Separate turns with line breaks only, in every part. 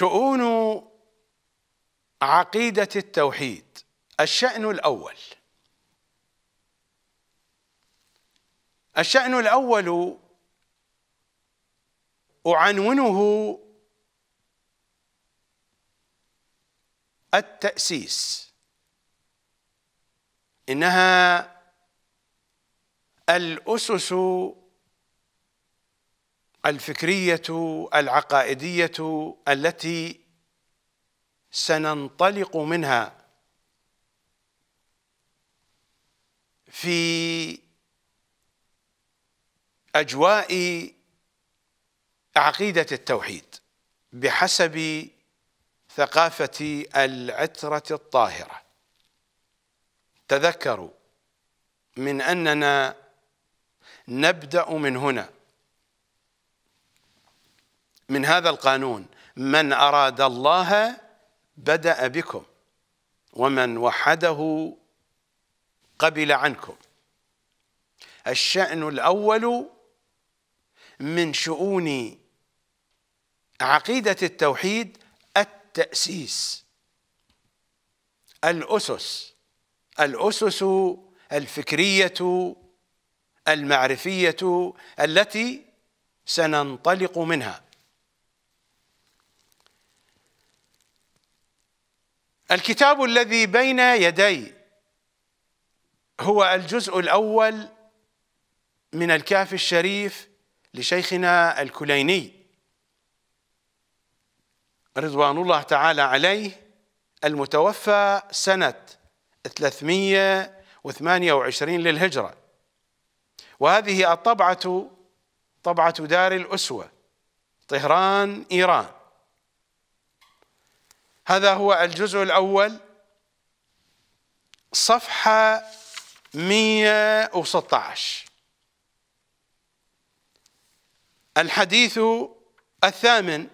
شؤون عقيدة التوحيد الشأن الأول الشأن الأول أعنونه التأسيس إنها الأسس الفكريه العقائديه التي سننطلق منها في اجواء عقيده التوحيد بحسب ثقافه العتره الطاهره تذكروا من اننا نبدا من هنا من هذا القانون من أراد الله بدأ بكم ومن وحده قبل عنكم الشأن الأول من شؤون عقيدة التوحيد التأسيس الأسس الأسس الفكرية المعرفية التي سننطلق منها الكتاب الذي بين يدي هو الجزء الاول من الكاف الشريف لشيخنا الكليني رضوان الله تعالى عليه المتوفى سنة 328 للهجرة وهذه الطبعة طبعة دار الأسوة طهران إيران هذا هو الجزء الأول صفحة 116 الحديث الثامن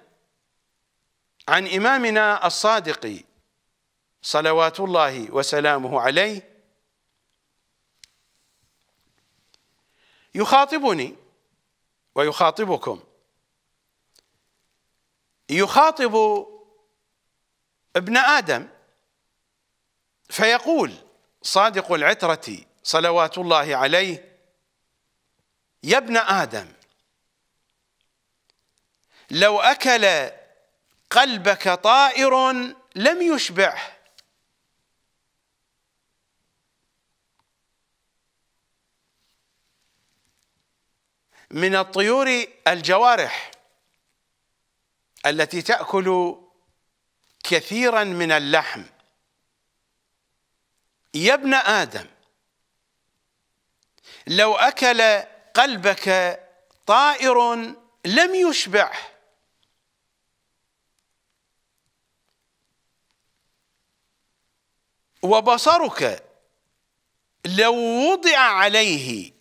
عن إمامنا الصادق صلوات الله وسلامه عليه يخاطبني ويخاطبكم يخاطب ابن آدم فيقول صادق العترة صلوات الله عليه يا ابن آدم لو أكل قلبك طائر لم يشبعه من الطيور الجوارح التي تأكل كثيرا من اللحم يا ابن آدم لو أكل قلبك طائر لم يشبعه وبصرك لو وضع عليه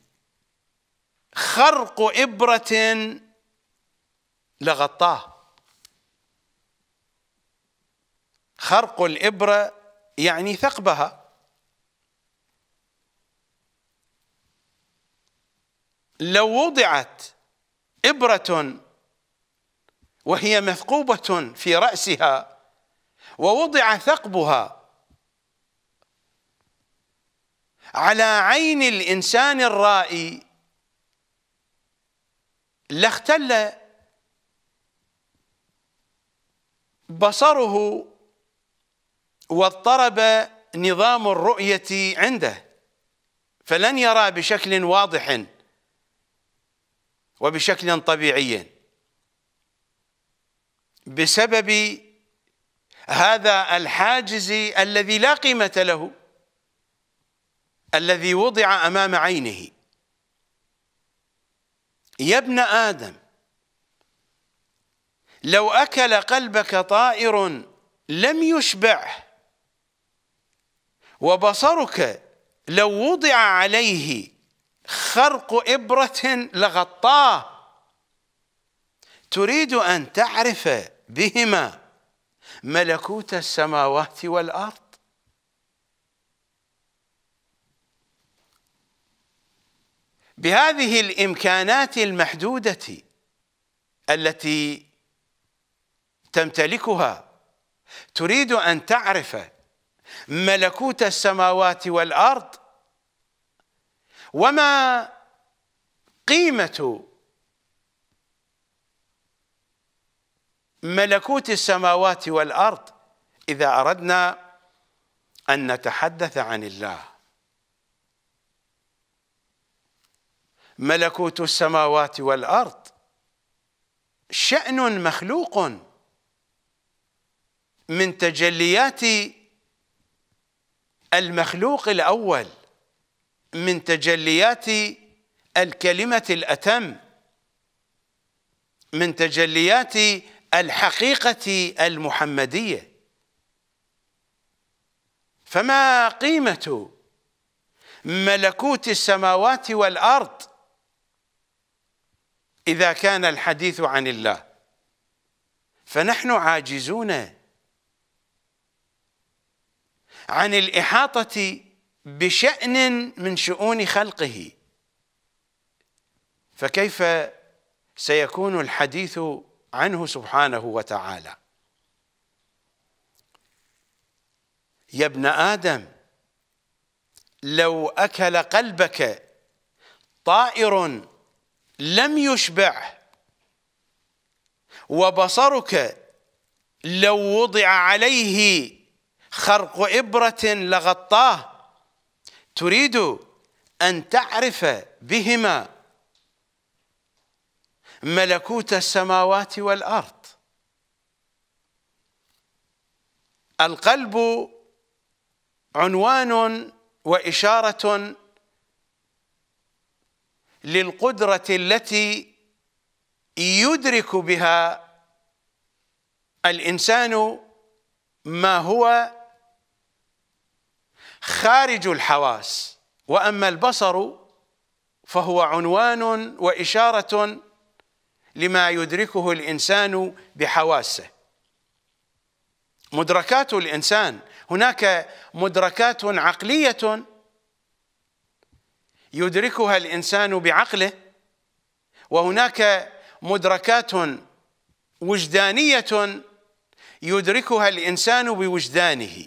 خرق إبرة لغطاه خرق الإبرة يعني ثقبها لو وضعت إبرة وهي مثقوبة في رأسها ووضع ثقبها على عين الإنسان الرائي لاختل بصره واضطرب نظام الرؤية عنده فلن يرى بشكل واضح وبشكل طبيعي بسبب هذا الحاجز الذي لا قيمة له الذي وضع أمام عينه يا ابن آدم لو أكل قلبك طائر لم يشبعه وبصرك لو وضع عليه خرق إبرة لغطاه تريد أن تعرف بهما ملكوت السماوات والأرض بهذه الإمكانات المحدودة التي تمتلكها تريد أن تعرف ملكوت السماوات والارض وما قيمه ملكوت السماوات والارض اذا اردنا ان نتحدث عن الله ملكوت السماوات والارض شان مخلوق من تجليات المخلوق الأول من تجليات الكلمة الأتم من تجليات الحقيقة المحمدية فما قيمة ملكوت السماوات والأرض إذا كان الحديث عن الله فنحن عاجزون عن الإحاطة بشأن من شؤون خلقه فكيف سيكون الحديث عنه سبحانه وتعالى يا ابن آدم لو أكل قلبك طائر لم يشبعه وبصرك لو وضع عليه خرق إبرة لغطاه تريد أن تعرف بهما ملكوت السماوات والأرض القلب عنوان وإشارة للقدرة التي يدرك بها الإنسان ما هو خارج الحواس واما البصر فهو عنوان واشاره لما يدركه الانسان بحواسه مدركات الانسان هناك مدركات عقليه يدركها الانسان بعقله وهناك مدركات وجدانيه يدركها الانسان بوجدانه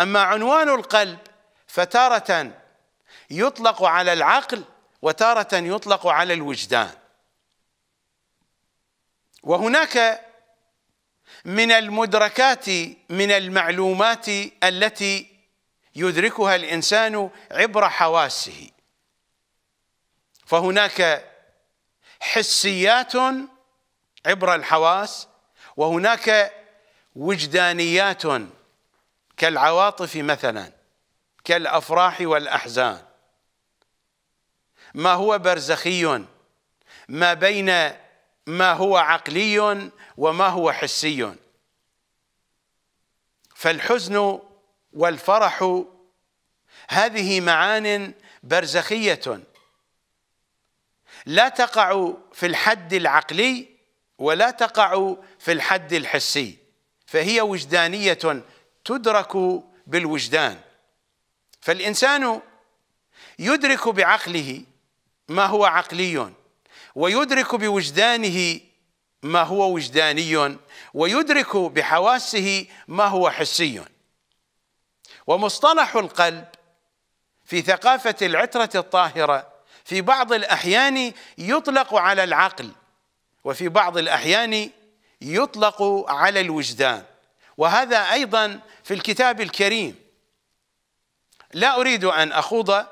أما عنوان القلب فتارة يطلق على العقل وتارة يطلق على الوجدان وهناك من المدركات من المعلومات التي يدركها الإنسان عبر حواسه فهناك حسيات عبر الحواس وهناك وجدانيات كالعواطف مثلا كالافراح والاحزان ما هو برزخي ما بين ما هو عقلي وما هو حسي فالحزن والفرح هذه معان برزخيه لا تقع في الحد العقلي ولا تقع في الحد الحسي فهي وجدانيه تدرك بالوجدان فالانسان يدرك بعقله ما هو عقلي ويدرك بوجدانه ما هو وجداني ويدرك بحواسه ما هو حسي ومصطلح القلب في ثقافه العتره الطاهره في بعض الاحيان يطلق على العقل وفي بعض الاحيان يطلق على الوجدان وهذا ايضا في الكتاب الكريم لا اريد ان اخوض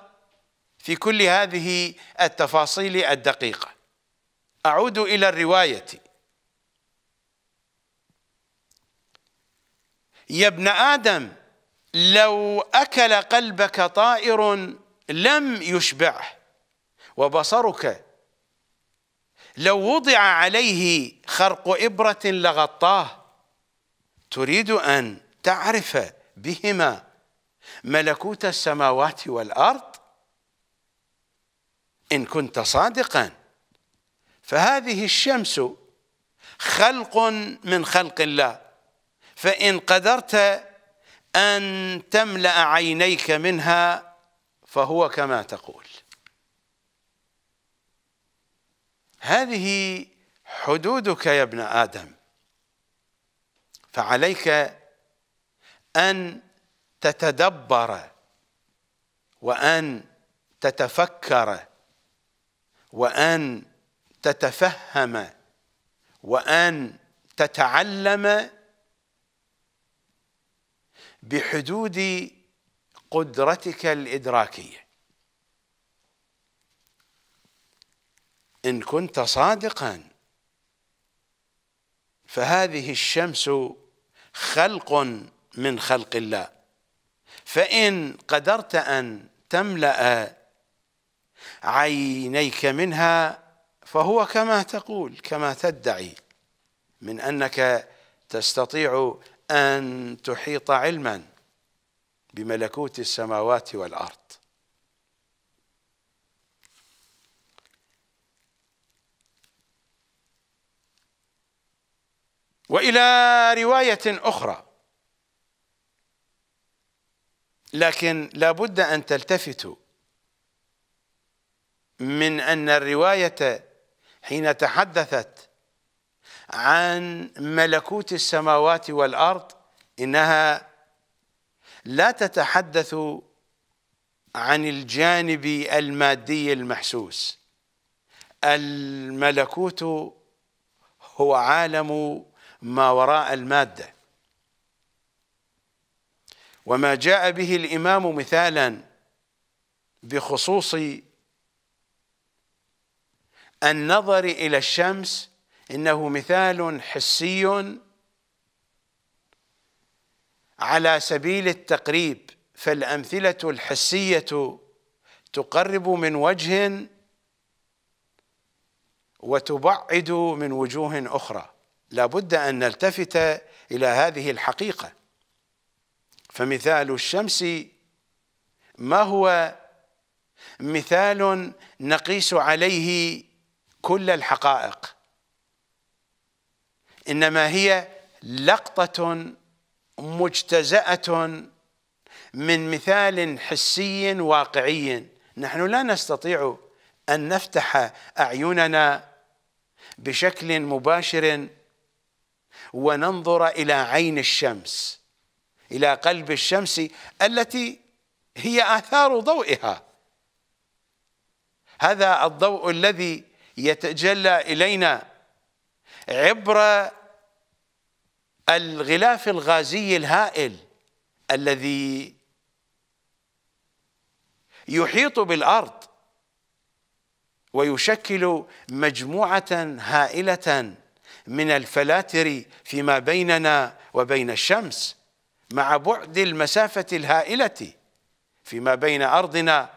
في كل هذه التفاصيل الدقيقه اعود الى الروايه يا ابن ادم لو اكل قلبك طائر لم يشبعه وبصرك لو وضع عليه خرق ابره لغطاه تريد أن تعرف بهما ملكوت السماوات والأرض إن كنت صادقا فهذه الشمس خلق من خلق الله فإن قدرت أن تملأ عينيك منها فهو كما تقول هذه حدودك يا ابن آدم فعليك ان تتدبر وان تتفكر وان تتفهم وان تتعلم بحدود قدرتك الادراكيه ان كنت صادقا فهذه الشمس خلق من خلق الله فإن قدرت أن تملأ عينيك منها فهو كما تقول كما تدعي من أنك تستطيع أن تحيط علما بملكوت السماوات والأرض والى روايه اخرى لكن لابد ان تلتفتوا من ان الروايه حين تحدثت عن ملكوت السماوات والارض انها لا تتحدث عن الجانب المادي المحسوس الملكوت هو عالم ما وراء الماده وما جاء به الامام مثالا بخصوص النظر الى الشمس انه مثال حسي على سبيل التقريب فالامثله الحسيه تقرب من وجه وتبعد من وجوه اخرى لابد أن نلتفت إلى هذه الحقيقة فمثال الشمس ما هو مثال نقيس عليه كل الحقائق إنما هي لقطة مجتزأة من مثال حسي واقعي نحن لا نستطيع أن نفتح أعيننا بشكل مباشر وننظر إلى عين الشمس إلى قلب الشمس التي هي آثار ضوئها هذا الضوء الذي يتجلى إلينا عبر الغلاف الغازي الهائل الذي يحيط بالأرض ويشكل مجموعة هائلة من الفلاتر فيما بيننا وبين الشمس مع بعد المسافة الهائلة فيما بين أرضنا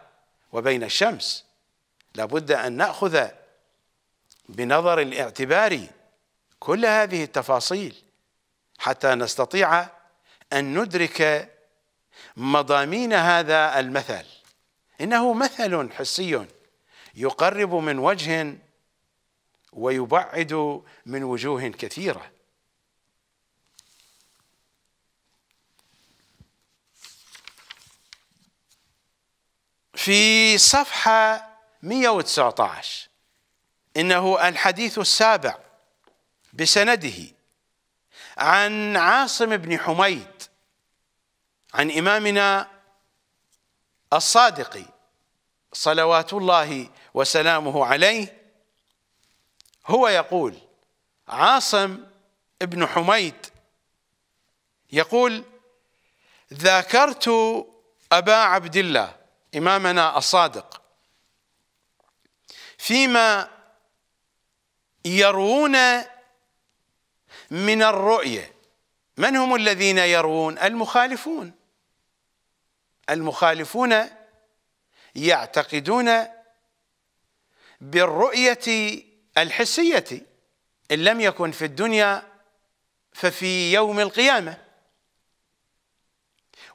وبين الشمس لابد أن نأخذ بنظر الاعتبار كل هذه التفاصيل حتى نستطيع أن ندرك مضامين هذا المثل إنه مثل حسي يقرب من وجه ويبعد من وجوه كثيره في صفحه 119 انه الحديث السابع بسنده عن عاصم بن حميد عن امامنا الصادق صلوات الله وسلامه عليه هو يقول عاصم ابن حميد يقول ذاكرت أبا عبد الله إمامنا الصادق فيما يروون من الرؤية من هم الذين يروون المخالفون المخالفون يعتقدون بالرؤية الحسية إن لم يكن في الدنيا ففي يوم القيامة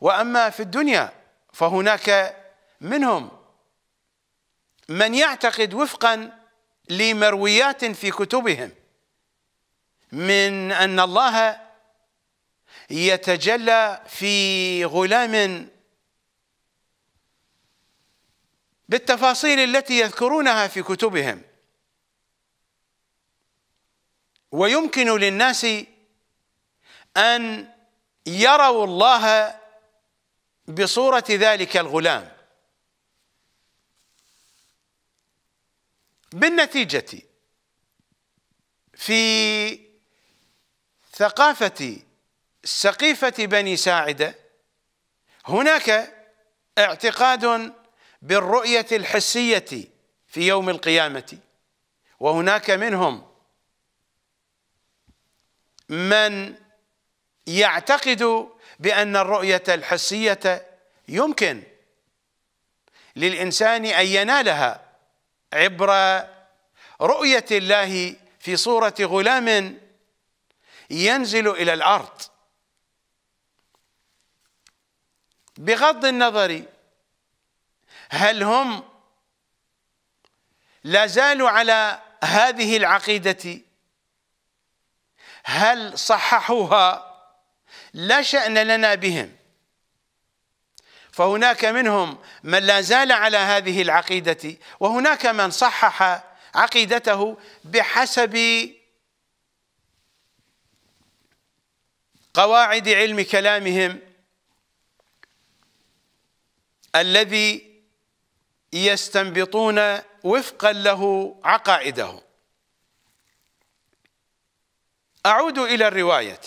وأما في الدنيا فهناك منهم من يعتقد وفقا لمرويات في كتبهم من أن الله يتجلى في غلام بالتفاصيل التي يذكرونها في كتبهم ويمكن للناس أن يروا الله بصورة ذلك الغلام بالنتيجة في ثقافة سقيفة بني ساعدة هناك اعتقاد بالرؤية الحسية في يوم القيامة وهناك منهم من يعتقد بأن الرؤية الحسية يمكن للإنسان أن ينالها عبر رؤية الله في صورة غلام ينزل إلى الأرض بغض النظر هل هم لا زالوا على هذه العقيدة هل صححوها لا شأن لنا بهم فهناك منهم من لا زال على هذه العقيدة وهناك من صحح عقيدته بحسب قواعد علم كلامهم الذي يستنبطون وفقا له عقائدهم أعود إلى الرواية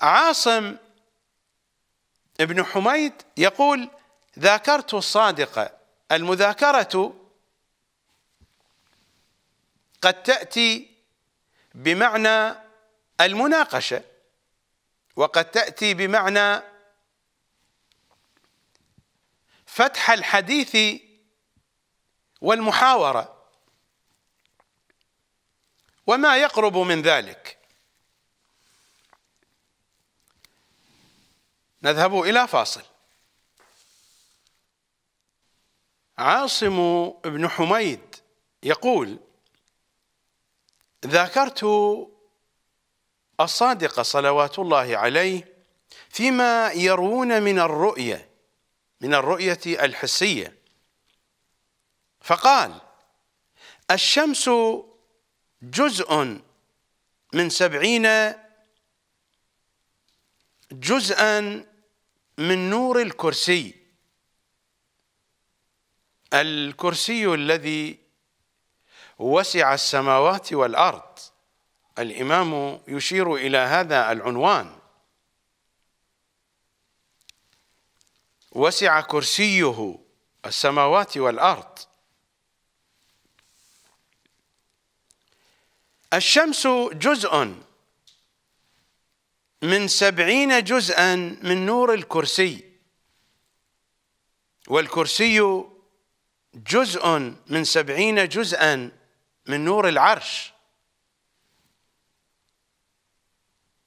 عاصم بن حميد يقول ذاكرت الصادقة المذاكرة قد تأتي بمعنى المناقشة وقد تأتي بمعنى فتح الحديث والمحاورة وما يقرب من ذلك نذهب إلى فاصل عاصم بن حميد يقول ذاكرت الصادق صلوات الله عليه فيما يروون من الرؤية من الرؤية الحسية فقال الشمس جزء من سبعين جزءا من نور الكرسي الكرسي الذي وسع السماوات والأرض الإمام يشير إلى هذا العنوان وسع كرسيه السماوات والأرض الشمس جزء من سبعين جزءا من نور الكرسي والكرسي جزء من سبعين جزءا من نور العرش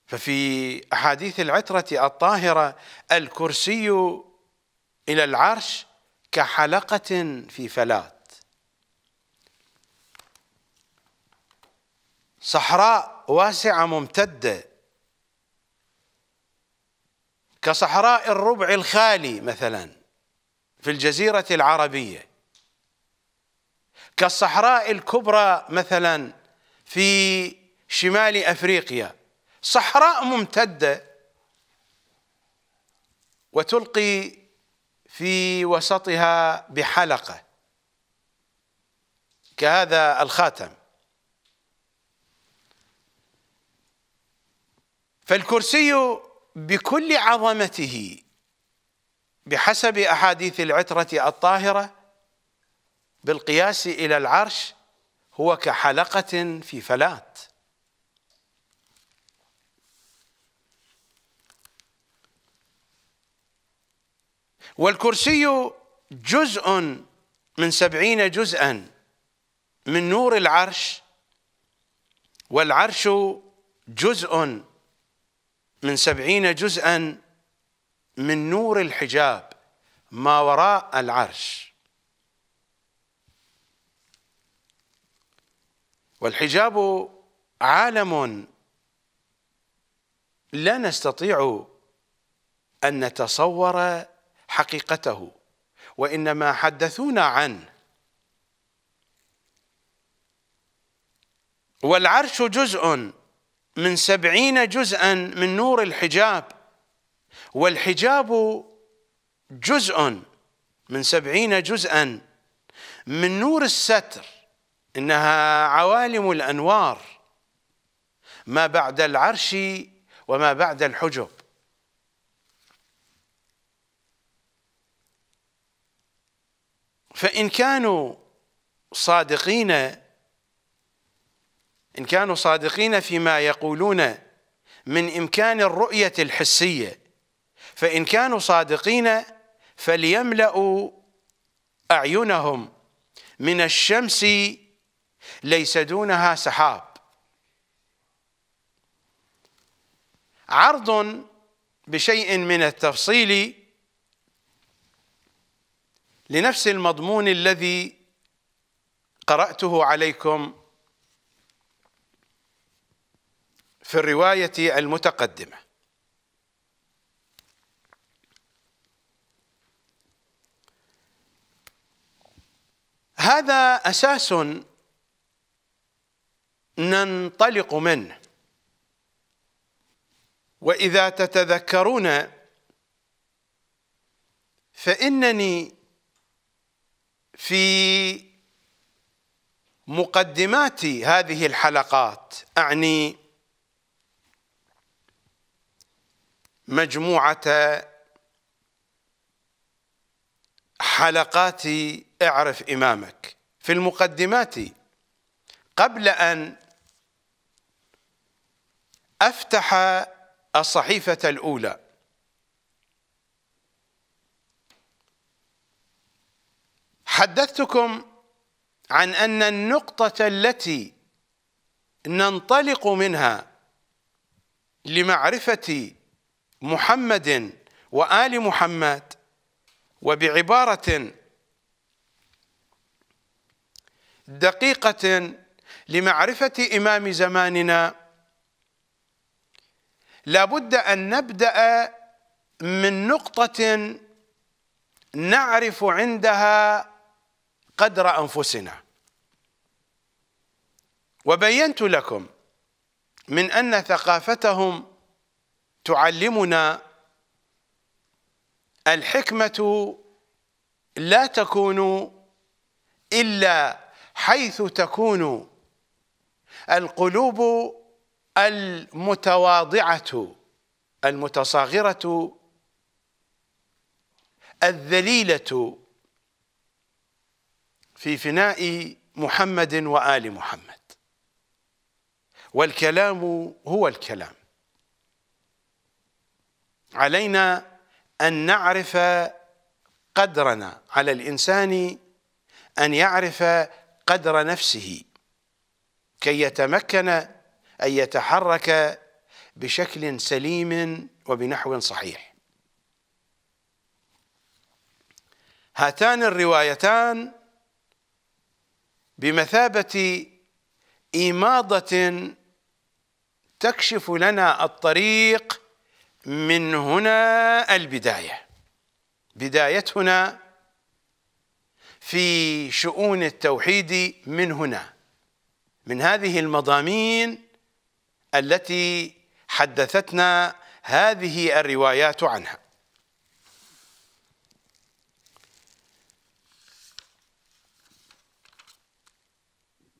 ففي أحاديث العترة الطاهرة الكرسي إلى العرش كحلقة في فلات صحراء واسعة ممتدة كصحراء الربع الخالي مثلا في الجزيرة العربية كالصحراء الكبرى مثلا في شمال أفريقيا صحراء ممتدة وتلقي في وسطها بحلقة كهذا الخاتم فالكرسي بكل عظمته بحسب احاديث العتره الطاهره بالقياس الى العرش هو كحلقه في فلات والكرسي جزء من سبعين جزءا من نور العرش والعرش جزء من سبعين جزءا من نور الحجاب ما وراء العرش والحجاب عالم لا نستطيع أن نتصور حقيقته وإنما حدثونا عنه والعرش جزء من سبعين جزءا من نور الحجاب والحجاب جزء من سبعين جزءا من نور الستر إنها عوالم الأنوار ما بعد العرش وما بعد الحجب فإن كانوا صادقين إن كانوا صادقين فيما يقولون من إمكان الرؤية الحسية فإن كانوا صادقين فليملأوا أعينهم من الشمس ليس دونها سحاب عرض بشيء من التفصيل لنفس المضمون الذي قرأته عليكم في الرواية المتقدمة هذا أساس ننطلق منه وإذا تتذكرون فإنني في مقدمات هذه الحلقات أعني مجموعة حلقات اعرف إمامك في المقدمات قبل أن أفتح الصحيفة الأولى حدثتكم عن أن النقطة التي ننطلق منها لمعرفة محمد وآل محمد وبعبارة دقيقة لمعرفة إمام زماننا لابد أن نبدأ من نقطة نعرف عندها قدر أنفسنا وبينت لكم من أن ثقافتهم تعلمنا الحكمة لا تكون إلا حيث تكون القلوب المتواضعة المتصاغرة الذليلة في فناء محمد وآل محمد والكلام هو الكلام علينا أن نعرف قدرنا على الإنسان أن يعرف قدر نفسه كي يتمكن أن يتحرك بشكل سليم وبنحو صحيح هاتان الروايتان بمثابة إماضة تكشف لنا الطريق من هنا البداية بدايتنا في شؤون التوحيد من هنا من هذه المضامين التي حدثتنا هذه الروايات عنها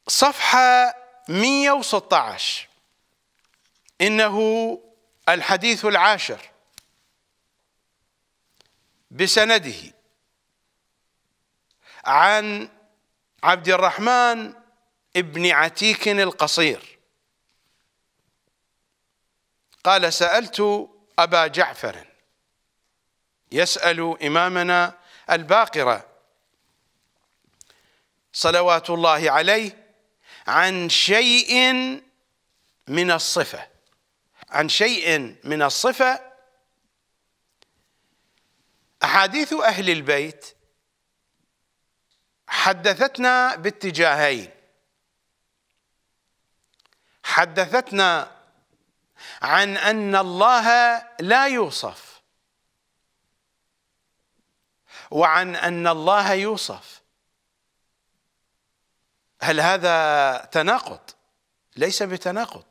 صفحة 116 إنه الحديث العاشر بسنده عن عبد الرحمن ابن عتيك القصير قال سألت أبا جعفر يسأل إمامنا الباقرة صلوات الله عليه عن شيء من الصفة عن شيء من الصفة أحاديث أهل البيت حدثتنا باتجاهين حدثتنا عن أن الله لا يوصف وعن أن الله يوصف هل هذا تناقض؟ ليس بتناقض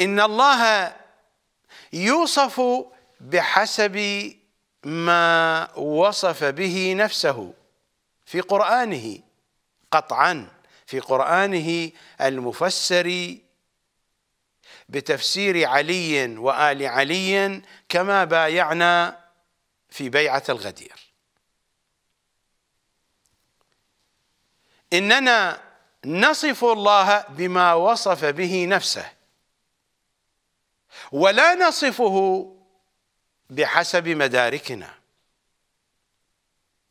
إن الله يوصف بحسب ما وصف به نفسه في قرآنه قطعا في قرآنه المفسر بتفسير علي وآل علي كما بايعنا في بيعة الغدير إننا نصف الله بما وصف به نفسه ولا نصفه بحسب مداركنا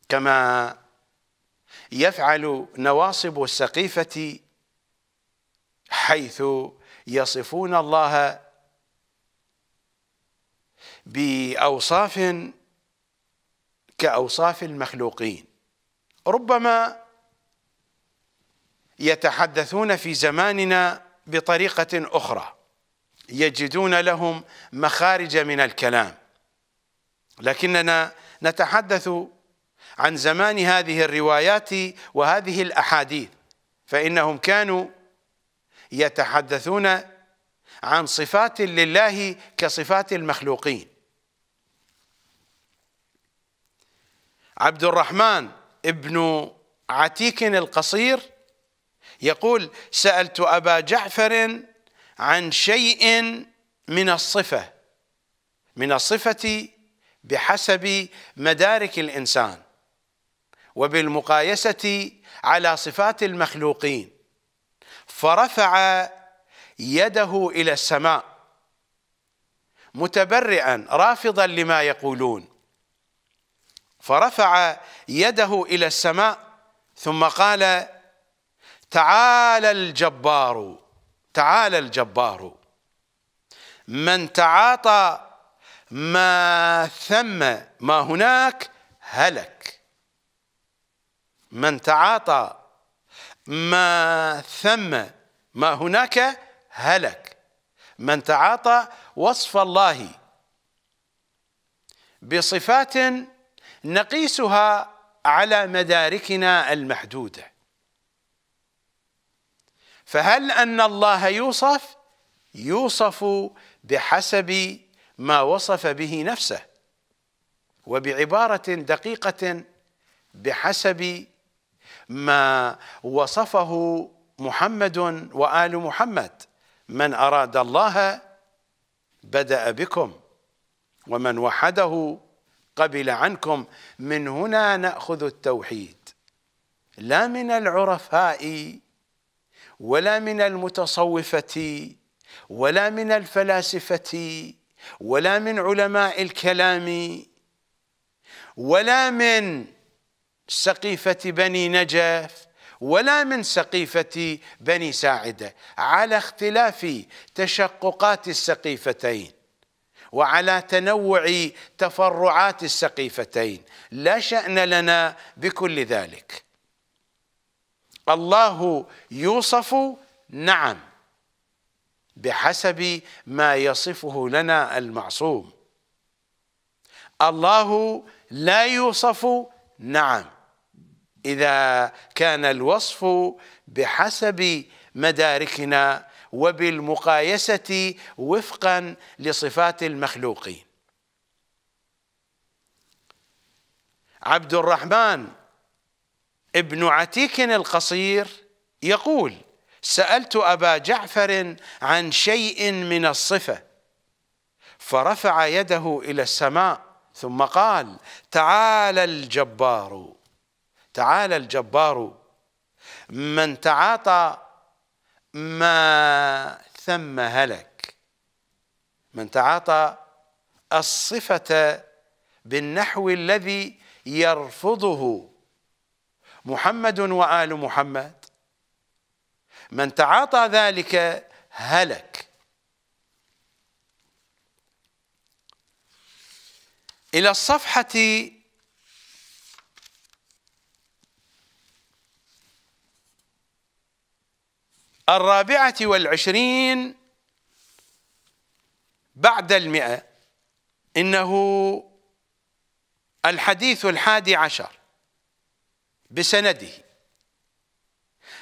كما يفعل نواصب السقيفة حيث يصفون الله بأوصاف كأوصاف المخلوقين ربما يتحدثون في زماننا بطريقة أخرى يجدون لهم مخارج من الكلام لكننا نتحدث عن زمان هذه الروايات وهذه الأحاديث فإنهم كانوا يتحدثون عن صفات لله كصفات المخلوقين عبد الرحمن ابن عتيك القصير يقول سألت أبا جعفر عن شيء من الصفة من الصفة بحسب مدارك الإنسان وبالمقايسة على صفات المخلوقين فرفع يده إلى السماء متبرئا رافضا لما يقولون فرفع يده إلى السماء ثم قال تعالى الجبار تعالى الجبار من تعاطى ما ثم ما هناك هلك من تعاطى ما ثم ما هناك هلك من تعاطى وصف الله بصفات نقيسها على مداركنا المحدوده فهل أن الله يوصف يوصف بحسب ما وصف به نفسه وبعبارة دقيقة بحسب ما وصفه محمد وآل محمد من أراد الله بدأ بكم ومن وحده قبل عنكم من هنا نأخذ التوحيد لا من العرفاء ولا من المتصوفة ولا من الفلاسفة ولا من علماء الكلام ولا من سقيفة بني نجف ولا من سقيفة بني ساعدة على اختلاف تشققات السقيفتين وعلى تنوع تفرعات السقيفتين لا شأن لنا بكل ذلك الله يوصف نعم بحسب ما يصفه لنا المعصوم الله لا يوصف نعم إذا كان الوصف بحسب مداركنا وبالمقايسة وفقا لصفات المخلوقين عبد الرحمن ابن عتيك القصير يقول سألت أبا جعفر عن شيء من الصفة فرفع يده إلى السماء ثم قال تعالى الجبار تعالى الجبار من تعاطى ما ثم هلك من تعاطى الصفة بالنحو الذي يرفضه محمد وآل محمد من تعاطى ذلك هلك إلى الصفحة الرابعة والعشرين بعد المئة إنه الحديث الحادي عشر بسنده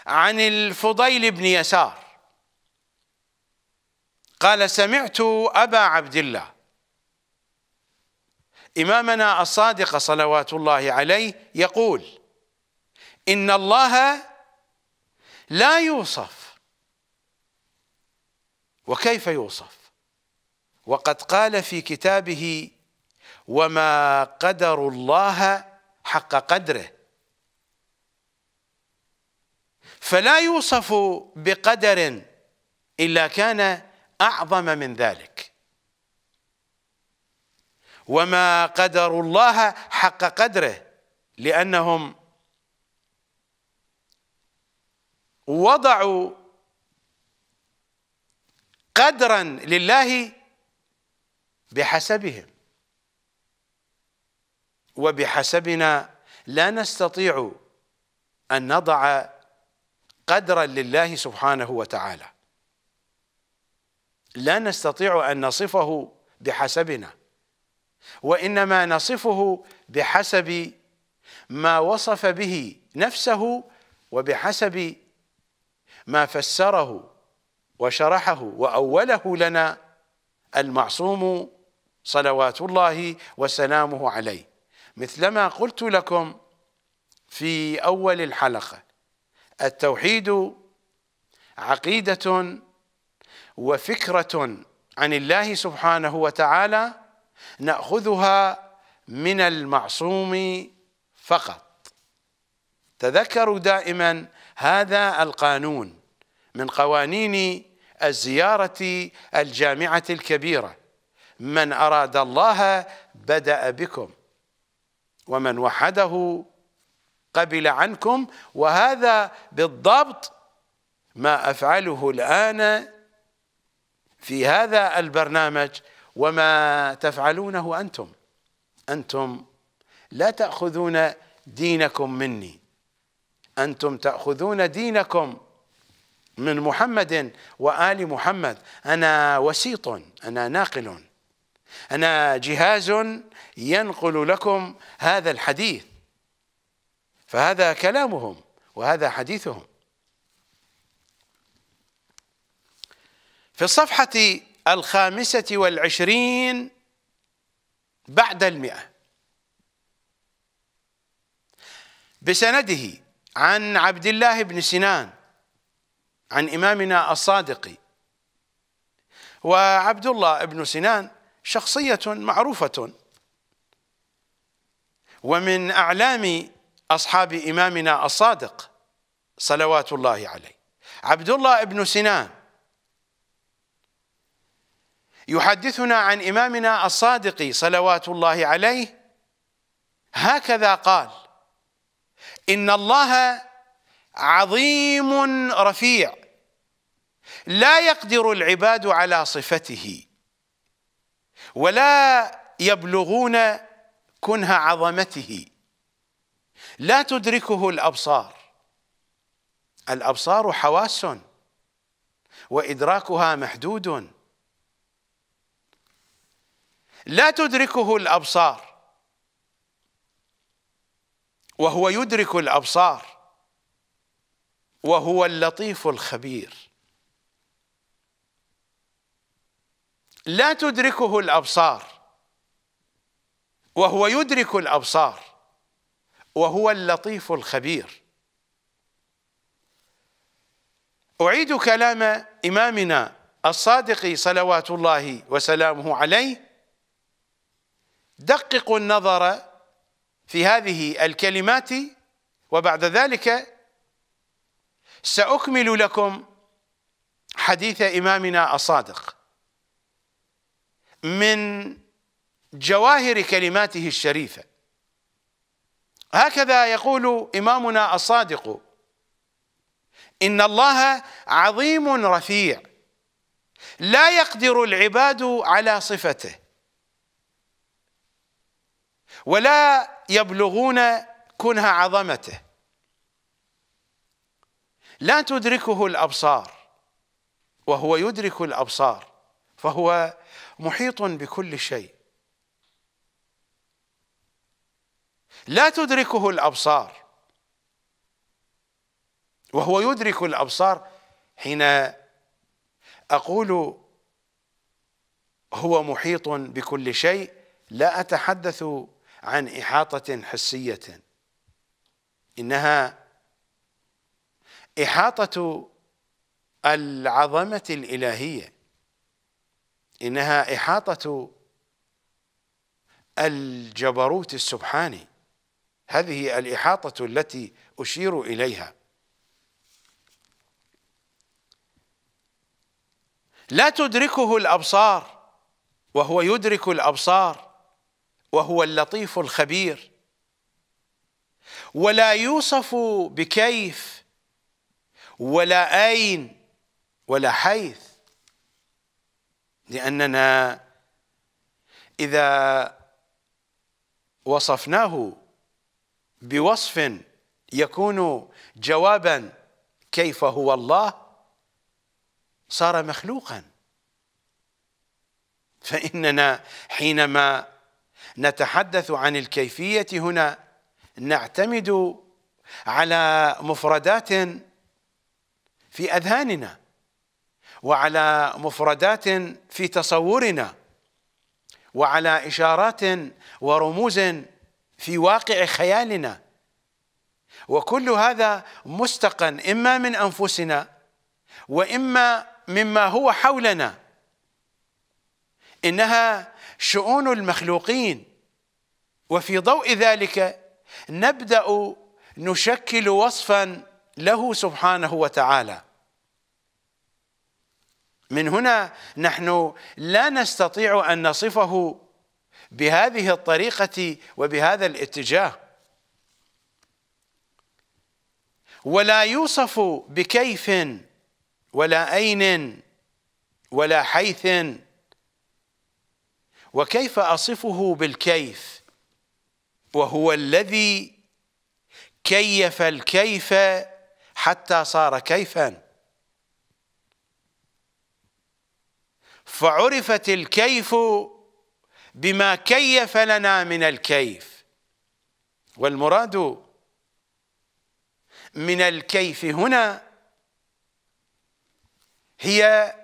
عن الفضيل بن يسار قال سمعت أبا عبد الله إمامنا الصادق صلوات الله عليه يقول إن الله لا يوصف وكيف يوصف وقد قال في كتابه وما قدر الله حق قدره فلا يوصف بقدر إلا كان أعظم من ذلك وما قدروا الله حق قدره لأنهم وضعوا قدرا لله بحسبهم وبحسبنا لا نستطيع أن نضع قدرا لله سبحانه وتعالى لا نستطيع أن نصفه بحسبنا وإنما نصفه بحسب ما وصف به نفسه وبحسب ما فسره وشرحه وأوله لنا المعصوم صلوات الله وسلامه عليه مثلما قلت لكم في أول الحلقة التوحيد عقيدة وفكرة عن الله سبحانه وتعالى نأخذها من المعصوم فقط تذكروا دائما هذا القانون من قوانين الزيارة الجامعة الكبيرة من أراد الله بدأ بكم ومن وحده قبل عنكم وهذا بالضبط ما أفعله الآن في هذا البرنامج وما تفعلونه أنتم أنتم لا تأخذون دينكم مني أنتم تأخذون دينكم من محمد وآل محمد أنا وسيط أنا ناقل أنا جهاز ينقل لكم هذا الحديث فهذا كلامهم وهذا حديثهم في الصفحة الخامسة والعشرين بعد المئة بسنده عن عبد الله بن سنان عن إمامنا الصادق وعبد الله بن سنان شخصية معروفة ومن أعلام أصحاب إمامنا الصادق صلوات الله عليه عبد الله بن سنان يحدثنا عن إمامنا الصادق صلوات الله عليه هكذا قال إن الله عظيم رفيع لا يقدر العباد على صفته ولا يبلغون كنه عظمته لا تدركه الابصار الابصار حواس وادراكها محدود لا تدركه الابصار وهو يدرك الابصار وهو اللطيف الخبير لا تدركه الابصار وهو يدرك الابصار وهو اللطيف الخبير أعيد كلام إمامنا الصادق صلوات الله وسلامه عليه دققوا النظر في هذه الكلمات وبعد ذلك سأكمل لكم حديث إمامنا الصادق من جواهر كلماته الشريفه هكذا يقول إمامنا الصادق إن الله عظيم رفيع لا يقدر العباد على صفته ولا يبلغون كنه عظمته لا تدركه الأبصار وهو يدرك الأبصار فهو محيط بكل شيء لا تدركه الابصار وهو يدرك الابصار حين اقول هو محيط بكل شيء لا اتحدث عن احاطه حسيه انها احاطه العظمه الالهيه انها احاطه الجبروت السبحاني هذه الإحاطة التي أشير إليها لا تدركه الأبصار وهو يدرك الأبصار وهو اللطيف الخبير ولا يوصف بكيف ولا أين ولا حيث لأننا إذا وصفناه بوصف يكون جوابا كيف هو الله صار مخلوقا فإننا حينما نتحدث عن الكيفية هنا نعتمد على مفردات في أذهاننا وعلى مفردات في تصورنا وعلى إشارات ورموز في واقع خيالنا وكل هذا مستقا إما من أنفسنا وإما مما هو حولنا إنها شؤون المخلوقين وفي ضوء ذلك نبدأ نشكل وصفا له سبحانه وتعالى من هنا نحن لا نستطيع أن نصفه بهذه الطريقة وبهذا الاتجاه ولا يوصف بكيف ولا أين ولا حيث وكيف أصفه بالكيف وهو الذي كيف الكيف حتى صار كيفا فعرفت الكيف بما كيف لنا من الكيف والمراد من الكيف هنا هي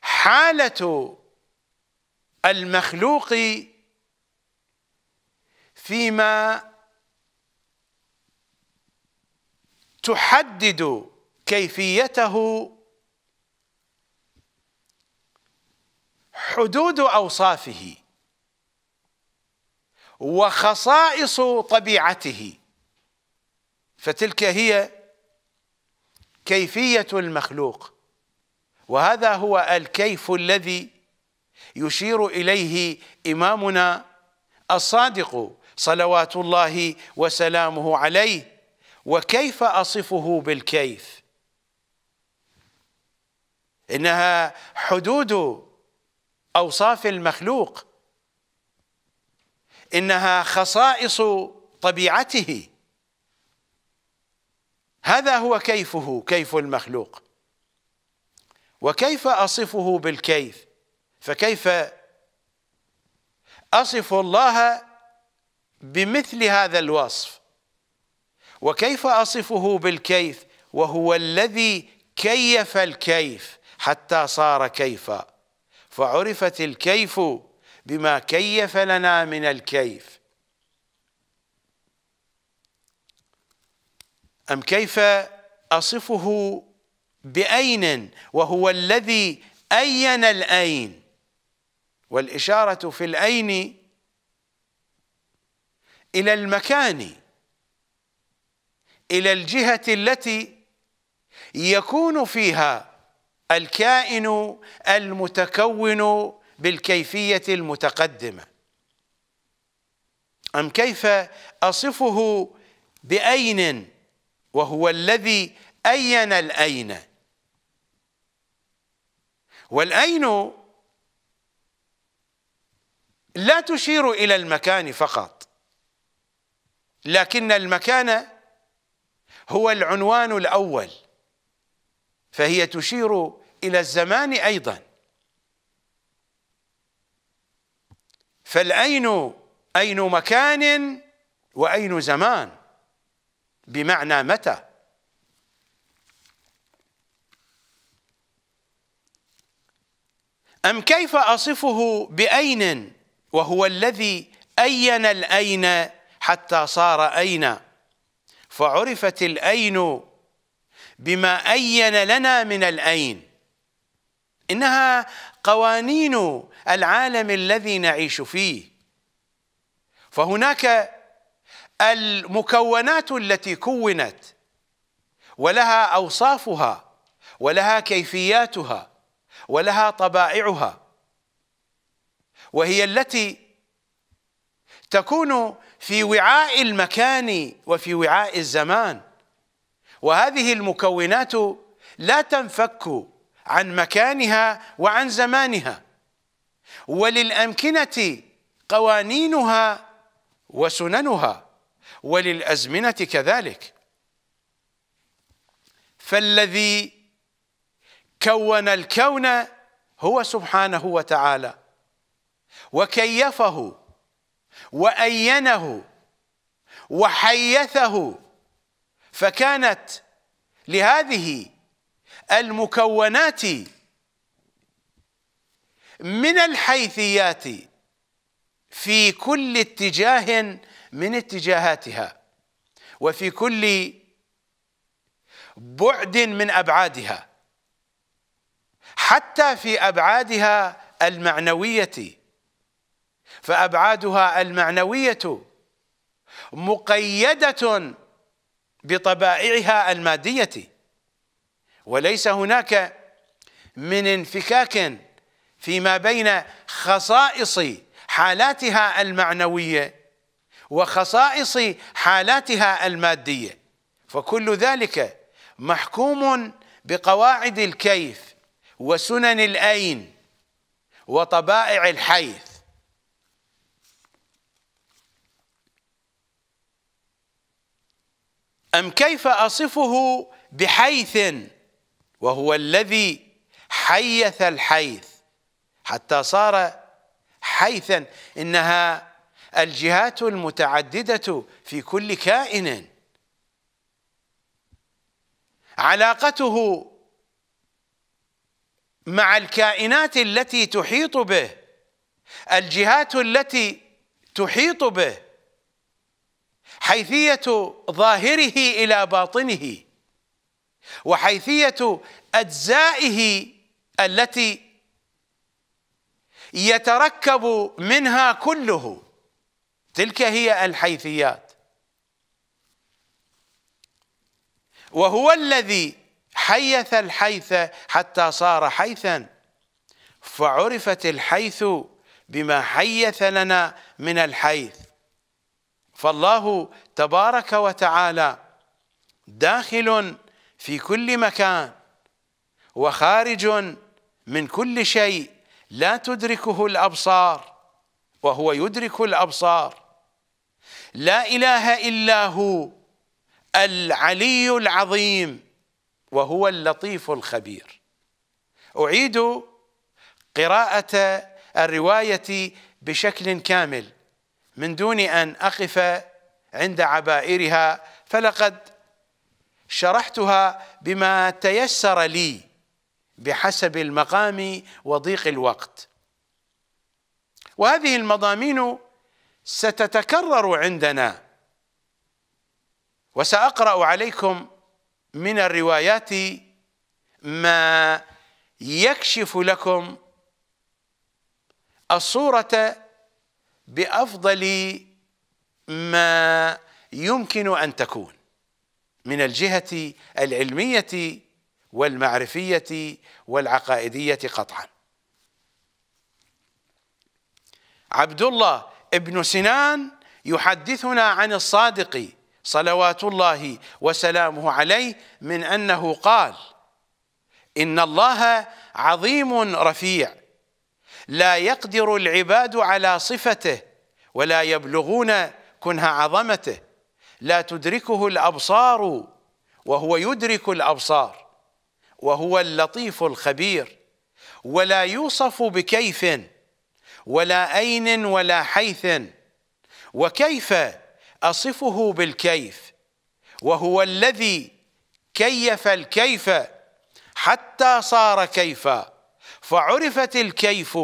حالة المخلوق فيما تحدد كيفيته حدود اوصافه وخصائص طبيعته فتلك هي كيفيه المخلوق وهذا هو الكيف الذي يشير اليه امامنا الصادق صلوات الله وسلامه عليه وكيف اصفه بالكيف انها حدود اوصاف المخلوق انها خصائص طبيعته هذا هو كيفه كيف المخلوق وكيف اصفه بالكيف فكيف اصف الله بمثل هذا الوصف وكيف اصفه بالكيف وهو الذي كيف الكيف حتى صار كيفا فعرفت الكيف بما كيف لنا من الكيف أم كيف أصفه بأين وهو الذي أين الأين والإشارة في الأين إلى المكان إلى الجهة التي يكون فيها الكائن المتكون بالكيفيه المتقدمه ام كيف اصفه باين وهو الذي اين الاين والاين لا تشير الى المكان فقط لكن المكان هو العنوان الاول فهي تشير إلى الزمان أيضا فالأين أين مكان وأين زمان بمعنى متى أم كيف أصفه بأين وهو الذي أين الأين حتى صار أين فعرفت الأين بما أين لنا من الأين إنها قوانين العالم الذي نعيش فيه فهناك المكونات التي كونت ولها أوصافها ولها كيفياتها ولها طبائعها وهي التي تكون في وعاء المكان وفي وعاء الزمان وهذه المكونات لا تنفك عن مكانها وعن زمانها وللامكنه قوانينها وسننها وللازمنه كذلك فالذي كون الكون هو سبحانه وتعالى وكيفه واينه وحيثه فكانت لهذه المكونات من الحيثيات في كل اتجاه من اتجاهاتها وفي كل بعد من ابعادها حتى في ابعادها المعنويه فابعادها المعنويه مقيده بطبائعها الماديه وليس هناك من انفكاك فيما بين خصائص حالاتها المعنويه وخصائص حالاتها الماديه فكل ذلك محكوم بقواعد الكيف وسنن الاين وطبائع الحيث ام كيف اصفه بحيث وهو الذي حيث الحيث حتى صار حيثا إنها الجهات المتعددة في كل كائن علاقته مع الكائنات التي تحيط به الجهات التي تحيط به حيثية ظاهره إلى باطنه وحيثية أجزائه التي يتركب منها كله تلك هي الحيثيات وهو الذي حيث الحيث حتى صار حيثا فعرفت الحيث بما حيث لنا من الحيث فالله تبارك وتعالى داخل في كل مكان وخارج من كل شيء لا تدركه الأبصار وهو يدرك الأبصار لا إله إلا هو العلي العظيم وهو اللطيف الخبير أعيد قراءة الرواية بشكل كامل من دون أن أقف عند عبائرها فلقد شرحتها بما تيسر لي بحسب المقام وضيق الوقت وهذه المضامين ستتكرر عندنا وساقرا عليكم من الروايات ما يكشف لكم الصوره بافضل ما يمكن ان تكون من الجهة العلمية والمعرفية والعقائدية قطعا عبد الله ابن سنان يحدثنا عن الصادق صلوات الله وسلامه عليه من أنه قال إن الله عظيم رفيع لا يقدر العباد على صفته ولا يبلغون كنه عظمته لا تدركه الابصار وهو يدرك الابصار وهو اللطيف الخبير ولا يوصف بكيف ولا اين ولا حيث وكيف اصفه بالكيف وهو الذي كيف الكيف حتى صار كيفا فعرفت الكيف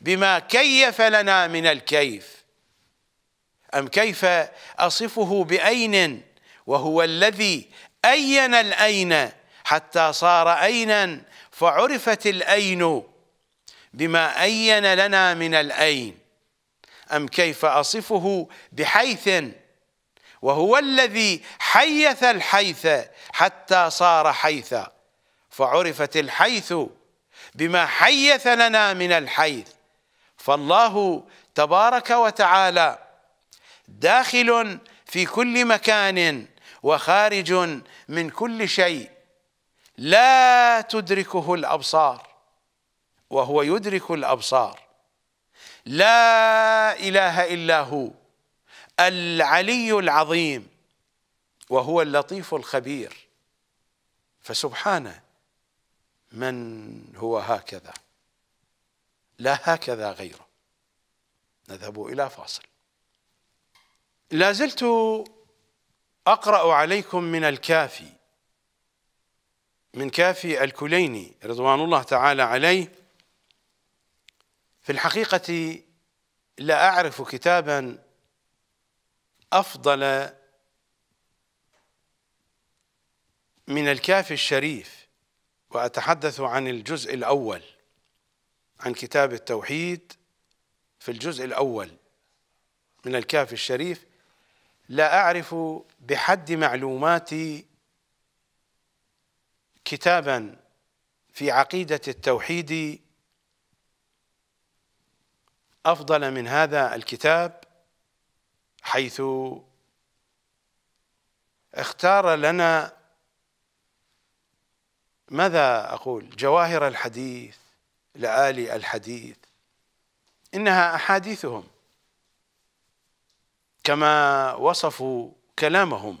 بما كيف لنا من الكيف أم كيف أصفه بأين وهو الذي أين الأين حتى صار أينا فعرفت الأين بما أين لنا من الأين أم كيف أصفه بحيث وهو الذي حيث الحيث حتى صار حيثا فعرفت الحيث بما حيث لنا من الحيث فالله تبارك وتعالى داخل في كل مكان وخارج من كل شيء لا تدركه الابصار وهو يدرك الابصار لا اله الا هو العلي العظيم وهو اللطيف الخبير فسبحانه من هو هكذا لا هكذا غيره نذهب الى فاصل لا زلت اقرا عليكم من الكافي من كافي الكليني رضوان الله تعالى عليه في الحقيقه لا اعرف كتابا افضل من الكافي الشريف واتحدث عن الجزء الاول عن كتاب التوحيد في الجزء الاول من الكافي الشريف لا أعرف بحد معلوماتي كتابا في عقيدة التوحيد أفضل من هذا الكتاب حيث اختار لنا ماذا أقول جواهر الحديث لآلي الحديث إنها أحاديثهم كما وصفوا كلامهم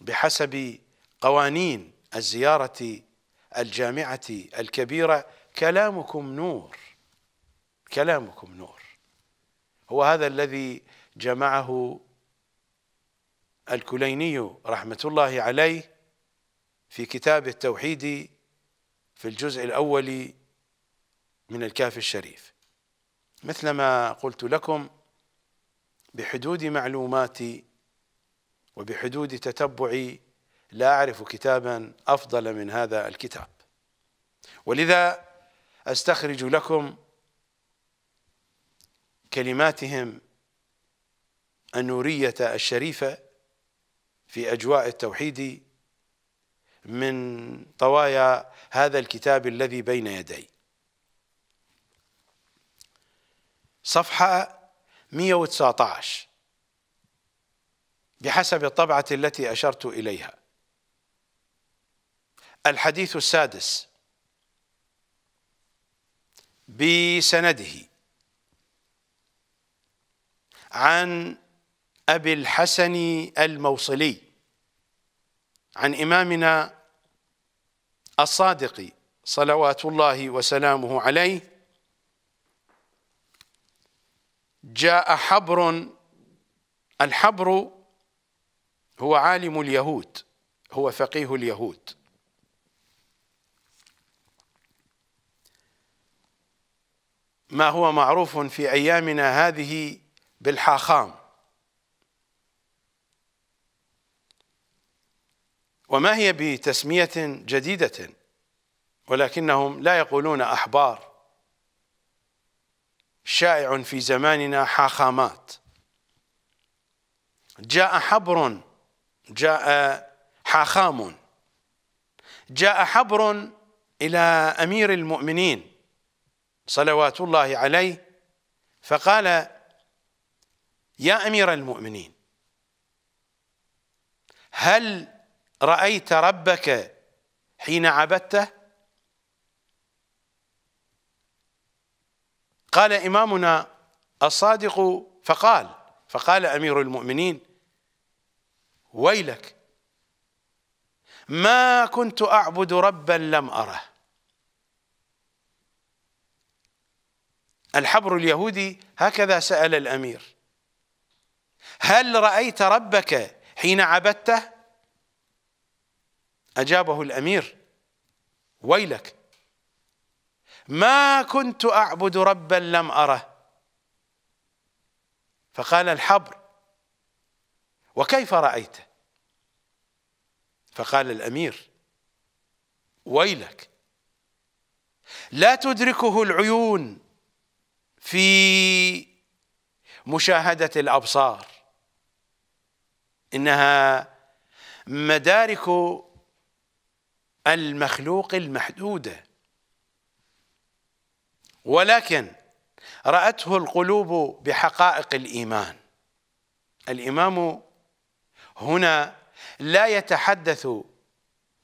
بحسب قوانين الزيارة الجامعة الكبيرة كلامكم نور كلامكم نور هو هذا الذي جمعه الكليني رحمة الله عليه في كتاب التوحيد في الجزء الأول من الكاف الشريف مثلما قلت لكم بحدود معلوماتي وبحدود تتبعي لا أعرف كتابا أفضل من هذا الكتاب ولذا أستخرج لكم كلماتهم النورية الشريفة في أجواء التوحيد من طوايا هذا الكتاب الذي بين يدي صفحة 119 بحسب الطبعة التي أشرت إليها الحديث السادس بسنده عن أبي الحسن الموصلي عن إمامنا الصادق صلوات الله وسلامه عليه جاء حبر الحبر هو عالم اليهود هو فقيه اليهود ما هو معروف في ايامنا هذه بالحاخام وما هي بتسميه جديده ولكنهم لا يقولون احبار شائع في زماننا حاخامات جاء حبر جاء حاخام جاء حبر إلى أمير المؤمنين صلوات الله عليه فقال يا أمير المؤمنين هل رأيت ربك حين عبدته قال إمامنا الصادق فقال فقال أمير المؤمنين ويلك ما كنت أعبد ربا لم أره الحبر اليهودي هكذا سأل الأمير هل رأيت ربك حين عبدته أجابه الأمير ويلك ما كنت أعبد ربا لم أره فقال الحبر وكيف رأيته فقال الأمير ويلك لا تدركه العيون في مشاهدة الأبصار إنها مدارك المخلوق المحدوده ولكن رأته القلوب بحقائق الإيمان الإمام هنا لا يتحدث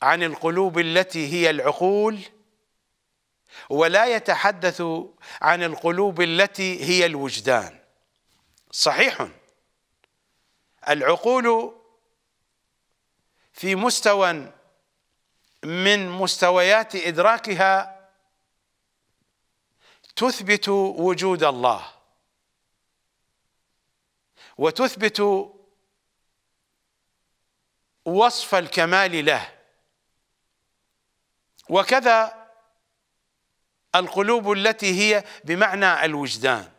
عن القلوب التي هي العقول ولا يتحدث عن القلوب التي هي الوجدان صحيح العقول في مستوى من مستويات إدراكها تثبت وجود الله وتثبت وصف الكمال له وكذا القلوب التي هي بمعنى الوجدان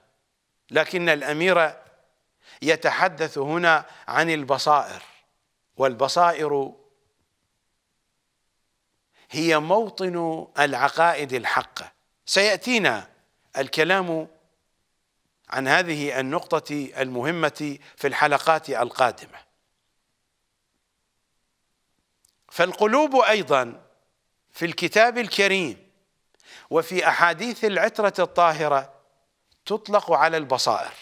لكن الامير يتحدث هنا عن البصائر والبصائر هي موطن العقائد الحقه سياتينا الكلام عن هذه النقطة المهمة في الحلقات القادمة فالقلوب أيضا في الكتاب الكريم وفي أحاديث العترة الطاهرة تطلق على البصائر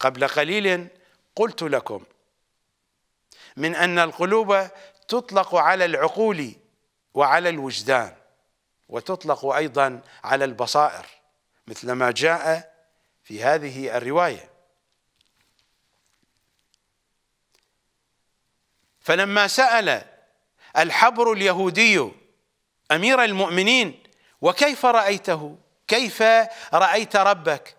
قبل قليل قلت لكم من أن القلوب تطلق على العقول وعلى الوجدان وتطلق أيضا على البصائر مثل ما جاء في هذه الرواية فلما سأل الحبر اليهودي أمير المؤمنين وكيف رأيته كيف رأيت ربك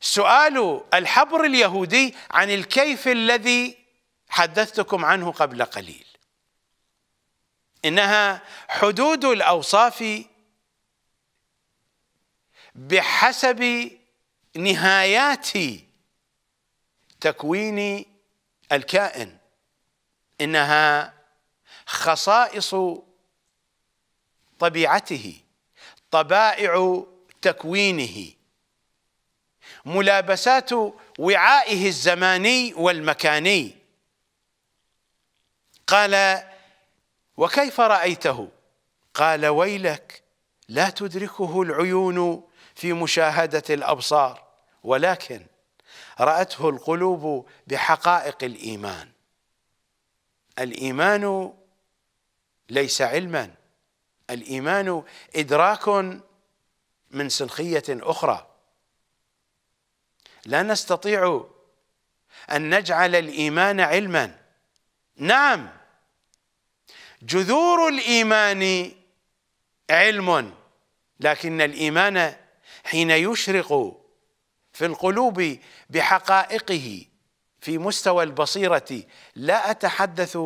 سؤال الحبر اليهودي عن الكيف الذي حدثتكم عنه قبل قليل انها حدود الاوصاف بحسب نهايات تكوين الكائن انها خصائص طبيعته طبائع تكوينه ملابسات وعائه الزماني والمكاني قال وكيف رايته قال ويلك لا تدركه العيون في مشاهدة الأبصار ولكن رأته القلوب بحقائق الإيمان الإيمان ليس علما الإيمان إدراك من سنخية أخرى لا نستطيع أن نجعل الإيمان علما نعم جذور الإيمان علم لكن الإيمان حين يشرق في القلوب بحقائقه في مستوى البصيرة لا أتحدث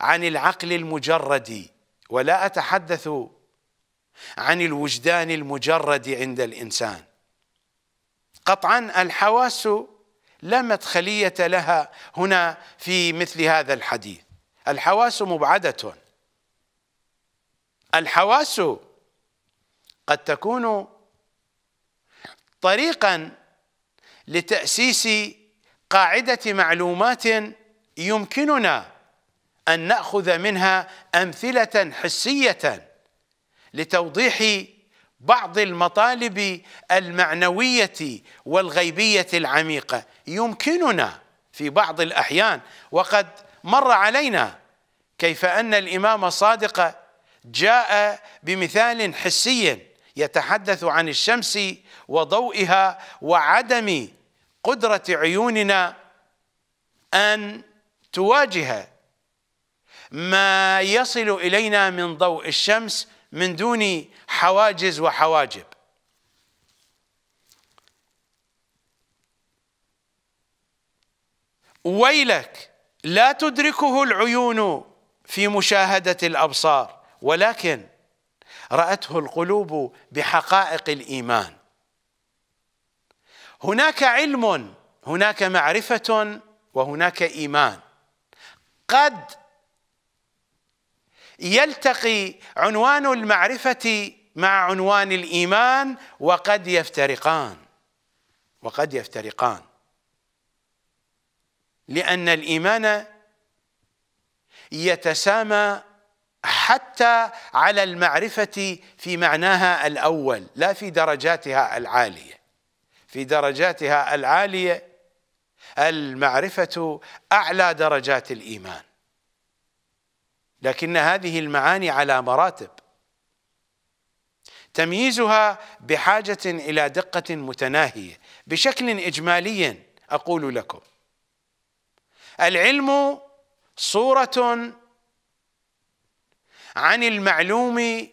عن العقل المجرد ولا أتحدث عن الوجدان المجرد عند الإنسان قطعا الحواس لا مدخلية لها هنا في مثل هذا الحديث الحواس مبعدة الحواس قد تكون طريقا لتأسيس قاعدة معلومات يمكننا أن نأخذ منها أمثلة حسية لتوضيح بعض المطالب المعنوية والغيبية العميقة يمكننا في بعض الأحيان وقد مر علينا كيف أن الإمام الصادق جاء بمثال حسي يتحدث عن الشمس وضوئها وعدم قدرة عيوننا أن تواجه ما يصل إلينا من ضوء الشمس من دون حواجز وحواجب ويلك لا تدركه العيون في مشاهدة الأبصار ولكن راته القلوب بحقائق الايمان هناك علم هناك معرفه وهناك ايمان قد يلتقي عنوان المعرفه مع عنوان الايمان وقد يفترقان وقد يفترقان لان الايمان يتسامى حتى على المعرفة في معناها الأول لا في درجاتها العالية في درجاتها العالية المعرفة أعلى درجات الإيمان لكن هذه المعاني على مراتب تمييزها بحاجة إلى دقة متناهية بشكل إجمالي أقول لكم العلم صورة عن المعلوم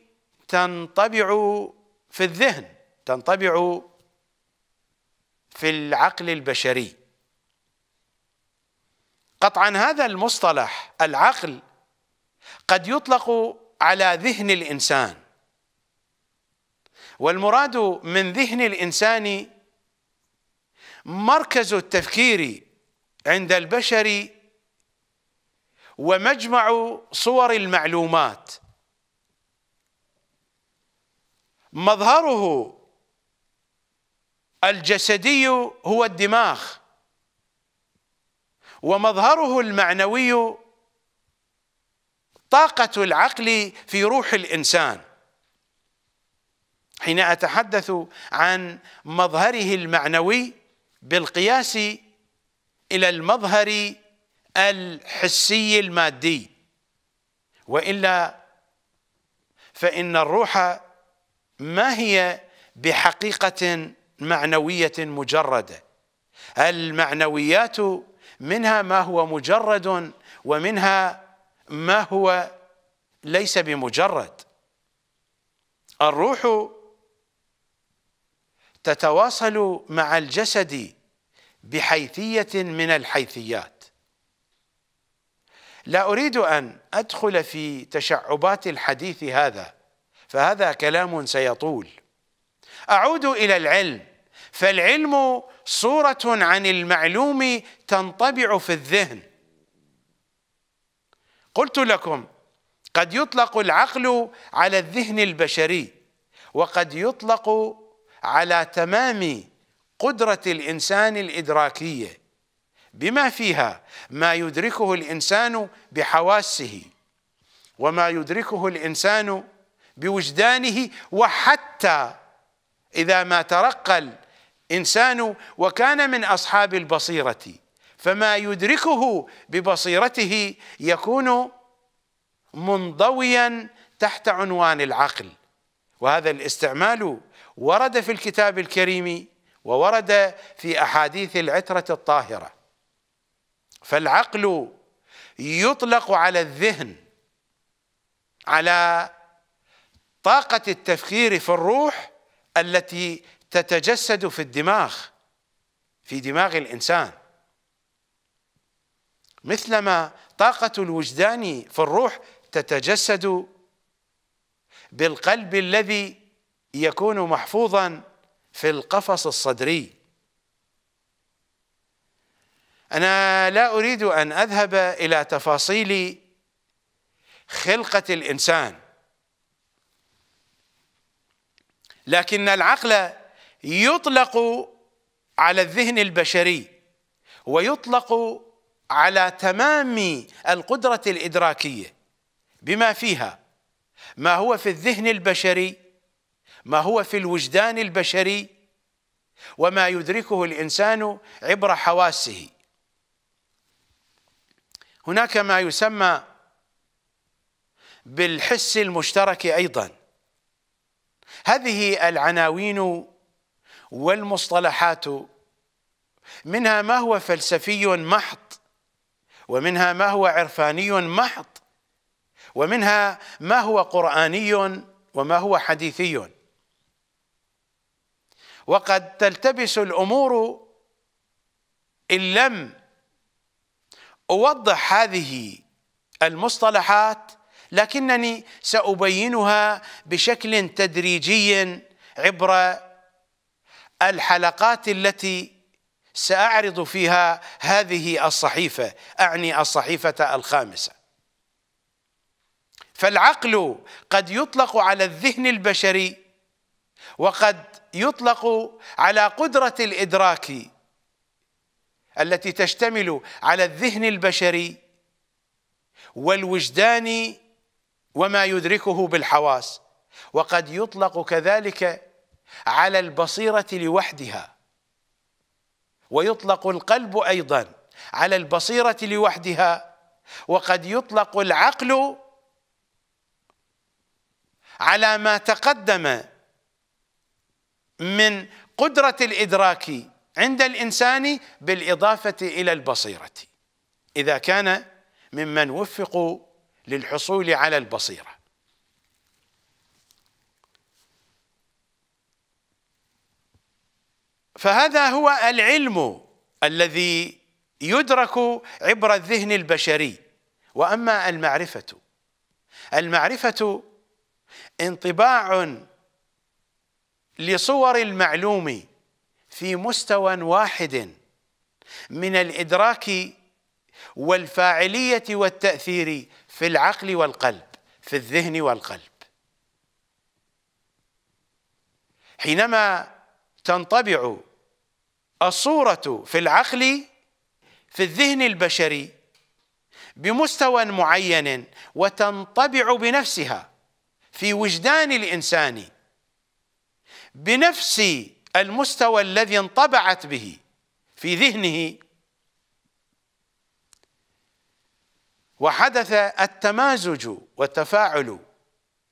تنطبع في الذهن تنطبع في العقل البشري قطعا هذا المصطلح العقل قد يطلق على ذهن الإنسان والمراد من ذهن الإنسان مركز التفكير عند البشر ومجمع صور المعلومات مظهره الجسدي هو الدماغ ومظهره المعنوي طاقة العقل في روح الإنسان حين أتحدث عن مظهره المعنوي بالقياس إلى المظهر الحسي المادي والا فان الروح ما هي بحقيقه معنويه مجرده المعنويات منها ما هو مجرد ومنها ما هو ليس بمجرد الروح تتواصل مع الجسد بحيثيه من الحيثيات لا أريد أن أدخل في تشعبات الحديث هذا فهذا كلام سيطول أعود إلى العلم فالعلم صورة عن المعلوم تنطبع في الذهن قلت لكم قد يطلق العقل على الذهن البشري وقد يطلق على تمام قدرة الإنسان الإدراكية بما فيها ما يدركه الانسان بحواسه وما يدركه الانسان بوجدانه وحتى اذا ما ترقى الانسان وكان من اصحاب البصيره فما يدركه ببصيرته يكون منضويا تحت عنوان العقل وهذا الاستعمال ورد في الكتاب الكريم وورد في احاديث العتره الطاهره فالعقل يطلق على الذهن على طاقة التفكير في الروح التي تتجسد في الدماغ في دماغ الإنسان مثلما طاقة الوجدان في الروح تتجسد بالقلب الذي يكون محفوظا في القفص الصدري أنا لا أريد أن أذهب إلى تفاصيل خلقة الإنسان لكن العقل يطلق على الذهن البشري ويطلق على تمام القدرة الإدراكية بما فيها ما هو في الذهن البشري ما هو في الوجدان البشري وما يدركه الإنسان عبر حواسه هناك ما يسمى بالحس المشترك ايضا هذه العناوين والمصطلحات منها ما هو فلسفي محض ومنها ما هو عرفاني محض ومنها ما هو قراني وما هو حديثي وقد تلتبس الامور ان لم أوضح هذه المصطلحات لكنني سأبينها بشكل تدريجي عبر الحلقات التي سأعرض فيها هذه الصحيفة أعني الصحيفة الخامسة فالعقل قد يطلق على الذهن البشري وقد يطلق على قدرة الإدراك التي تشتمل على الذهن البشري والوجدان وما يدركه بالحواس وقد يطلق كذلك على البصيرة لوحدها ويطلق القلب أيضا على البصيرة لوحدها وقد يطلق العقل على ما تقدم من قدرة الإدراك عند الإنسان بالإضافة إلى البصيرة إذا كان ممن وفقوا للحصول على البصيرة فهذا هو العلم الذي يدرك عبر الذهن البشري وأما المعرفة المعرفة انطباع لصور المعلوم في مستوى واحد من الادراك والفاعليه والتاثير في العقل والقلب في الذهن والقلب حينما تنطبع الصوره في العقل في الذهن البشري بمستوى معين وتنطبع بنفسها في وجدان الانسان بنفس المستوى الذي انطبعت به في ذهنه وحدث التمازج والتفاعل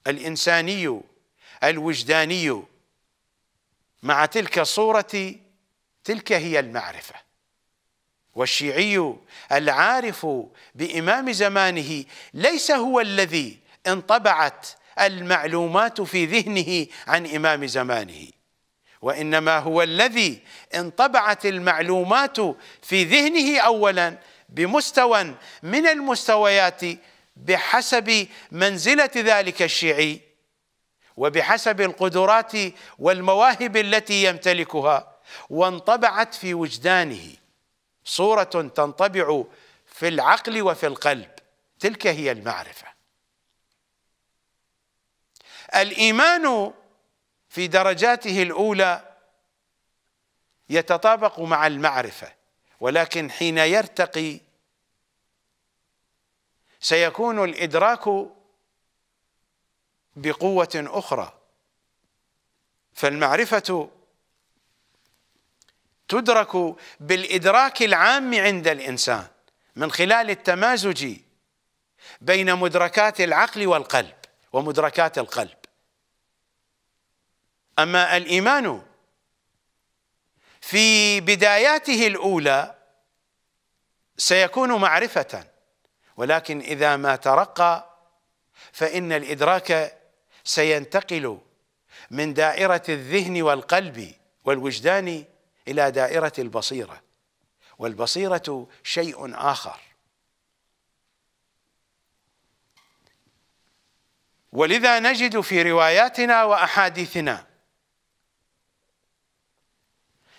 الانساني الوجداني مع تلك الصوره تلك هي المعرفه والشيعي العارف بامام زمانه ليس هو الذي انطبعت المعلومات في ذهنه عن امام زمانه وانما هو الذي انطبعت المعلومات في ذهنه اولا بمستوى من المستويات بحسب منزله ذلك الشيعي وبحسب القدرات والمواهب التي يمتلكها وانطبعت في وجدانه صوره تنطبع في العقل وفي القلب تلك هي المعرفه الايمان في درجاته الأولى يتطابق مع المعرفة ولكن حين يرتقي سيكون الإدراك بقوة أخرى فالمعرفة تدرك بالإدراك العام عند الإنسان من خلال التمازج بين مدركات العقل والقلب ومدركات القلب أما الإيمان في بداياته الأولى سيكون معرفة ولكن إذا ما ترقى فإن الإدراك سينتقل من دائرة الذهن والقلب والوجدان إلى دائرة البصيرة والبصيرة شيء آخر ولذا نجد في رواياتنا وأحاديثنا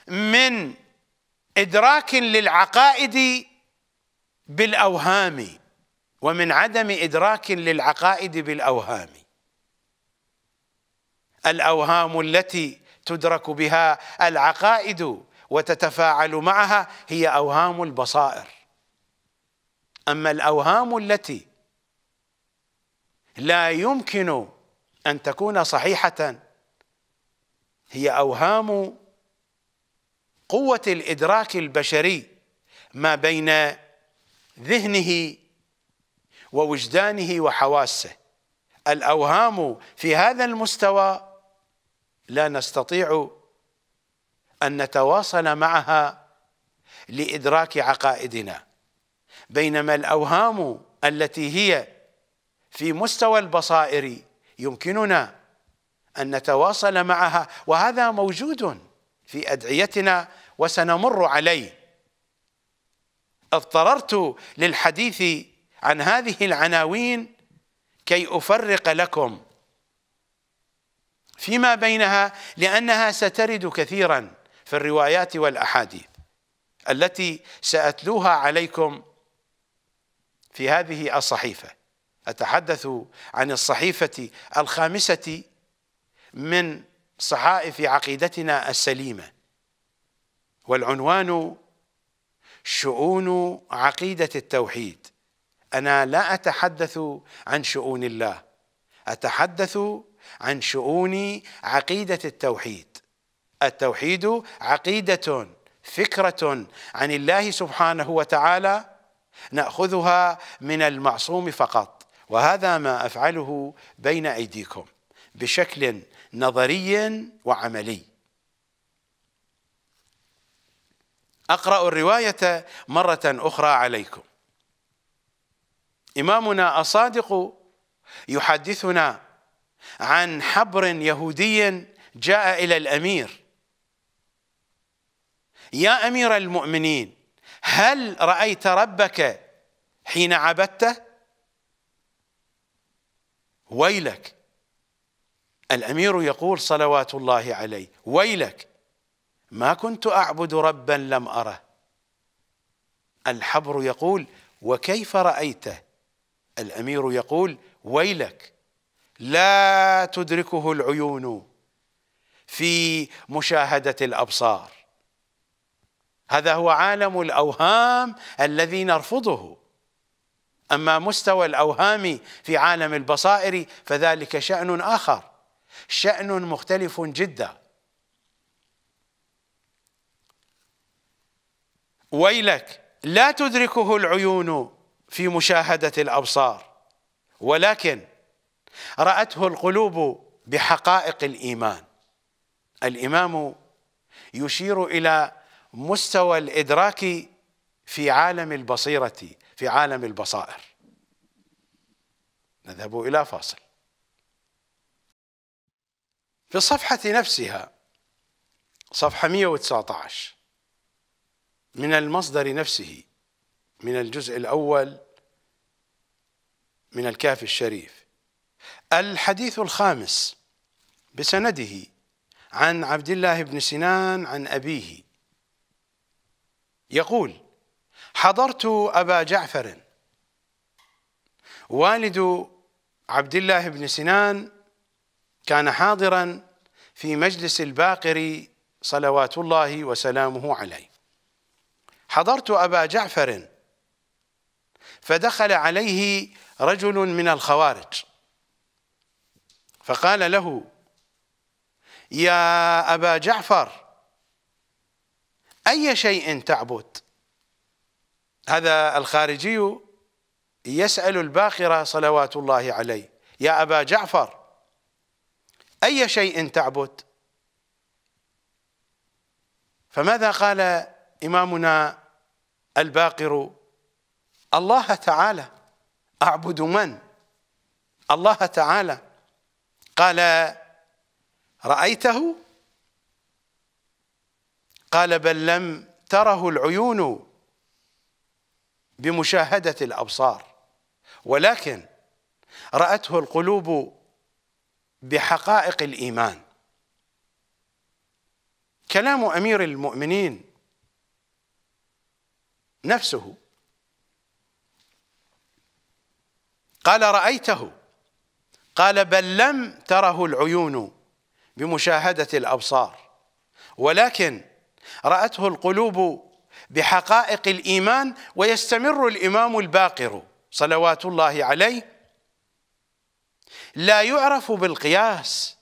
من ادراك للعقائد بالاوهام ومن عدم ادراك للعقائد بالاوهام الاوهام التي تدرك بها العقائد وتتفاعل معها هي اوهام البصائر اما الاوهام التي لا يمكن ان تكون صحيحه هي اوهام قوة الإدراك البشري ما بين ذهنه ووجدانه وحواسه الأوهام في هذا المستوى لا نستطيع أن نتواصل معها لإدراك عقائدنا بينما الأوهام التي هي في مستوى البصائر يمكننا أن نتواصل معها وهذا موجود في أدعيتنا وسنمر عليه اضطررت للحديث عن هذه العناوين كي افرق لكم فيما بينها لانها سترد كثيرا في الروايات والاحاديث التي ساتلوها عليكم في هذه الصحيفه اتحدث عن الصحيفه الخامسه من صحائف عقيدتنا السليمه والعنوان شؤون عقيده التوحيد انا لا اتحدث عن شؤون الله اتحدث عن شؤون عقيده التوحيد التوحيد عقيده فكره عن الله سبحانه وتعالى ناخذها من المعصوم فقط وهذا ما افعله بين ايديكم بشكل نظري وعملي أقرأ الرواية مرة أخرى عليكم إمامنا أصادق يحدثنا عن حبر يهودي جاء إلى الأمير يا أمير المؤمنين هل رأيت ربك حين عبدته ويلك الأمير يقول صلوات الله عليه ويلك ما كنت أعبد ربا لم أره الحبر يقول وكيف رأيته الأمير يقول ويلك لا تدركه العيون في مشاهدة الأبصار هذا هو عالم الأوهام الذي نرفضه أما مستوى الأوهام في عالم البصائر فذلك شأن آخر شأن مختلف جداً ويلك لا تدركه العيون في مشاهدة الأبصار ولكن رأته القلوب بحقائق الإيمان الإمام يشير إلى مستوى الإدراك في عالم البصيرة في عالم البصائر نذهب إلى فاصل في الصفحة نفسها صفحة 119 من المصدر نفسه من الجزء الأول من الكاف الشريف الحديث الخامس بسنده عن عبد الله بن سنان عن أبيه يقول حضرت أبا جعفر والد عبد الله بن سنان كان حاضرا في مجلس الباقر صلوات الله وسلامه عليه حضرت أبا جعفر فدخل عليه رجل من الخوارج فقال له يا أبا جعفر أي شيء تعبد هذا الخارجي يسأل الباقرة صلوات الله عليه يا أبا جعفر أي شيء تعبد فماذا قال إمامنا الباقر الله تعالى أعبد من؟ الله تعالى قال رأيته؟ قال بل لم تره العيون بمشاهدة الأبصار ولكن رأته القلوب بحقائق الإيمان كلام أمير المؤمنين نفسه قال رأيته قال بل لم تره العيون بمشاهدة الأبصار ولكن رأته القلوب بحقائق الإيمان ويستمر الإمام الباقر صلوات الله عليه لا يعرف بالقياس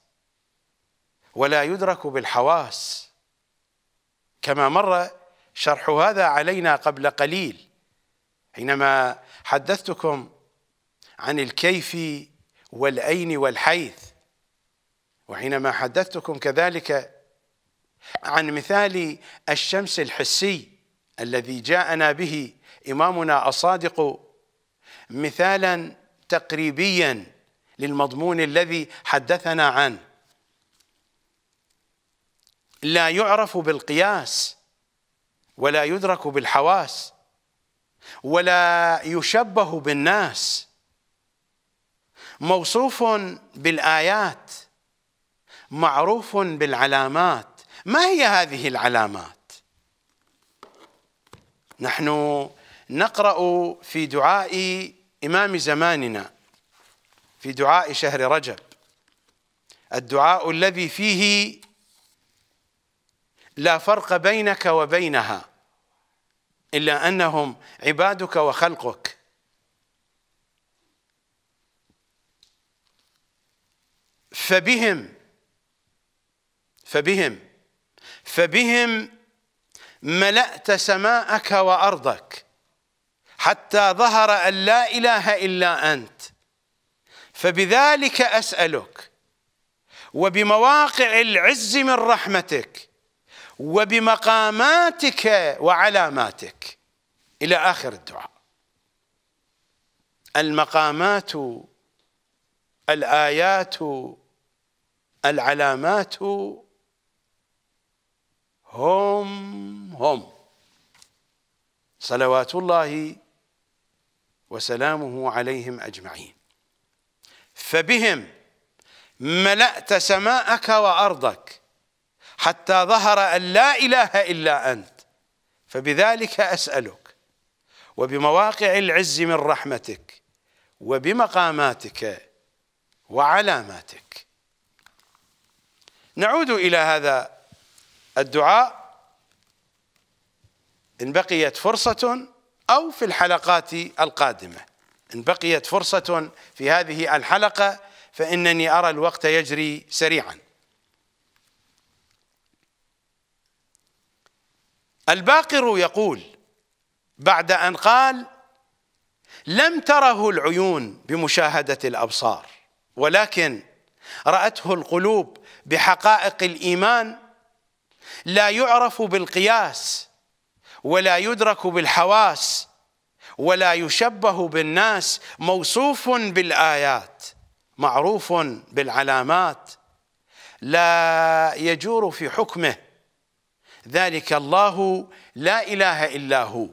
ولا يدرك بالحواس كما مر شرح هذا علينا قبل قليل حينما حدثتكم عن الكيف والأين والحيث وحينما حدثتكم كذلك عن مثال الشمس الحسي الذي جاءنا به إمامنا الصادق مثالا تقريبيا للمضمون الذي حدثنا عنه لا يعرف بالقياس ولا يدرك بالحواس ولا يشبه بالناس موصوف بالايات معروف بالعلامات ما هي هذه العلامات نحن نقرا في دعاء امام زماننا في دعاء شهر رجب الدعاء الذي فيه لا فرق بينك وبينها إلا أنهم عبادك وخلقك فبهم فبهم فبهم ملأت سماءك وأرضك حتى ظهر أن لا إله إلا أنت فبذلك أسألك وبمواقع العز من رحمتك وبمقاماتك وعلاماتك إلى آخر الدعاء المقامات الآيات العلامات هم هم صلوات الله وسلامه عليهم أجمعين فبهم ملأت سماءك وأرضك حتى ظهر أن لا إله إلا أنت فبذلك أسألك وبمواقع العز من رحمتك وبمقاماتك وعلاماتك نعود إلى هذا الدعاء إن بقيت فرصة أو في الحلقات القادمة إن بقيت فرصة في هذه الحلقة فإنني أرى الوقت يجري سريعاً الباقر يقول بعد أن قال لم تره العيون بمشاهدة الأبصار ولكن رأته القلوب بحقائق الإيمان لا يعرف بالقياس ولا يدرك بالحواس ولا يشبه بالناس موصوف بالآيات معروف بالعلامات لا يجور في حكمه ذلك الله لا إله إلا هو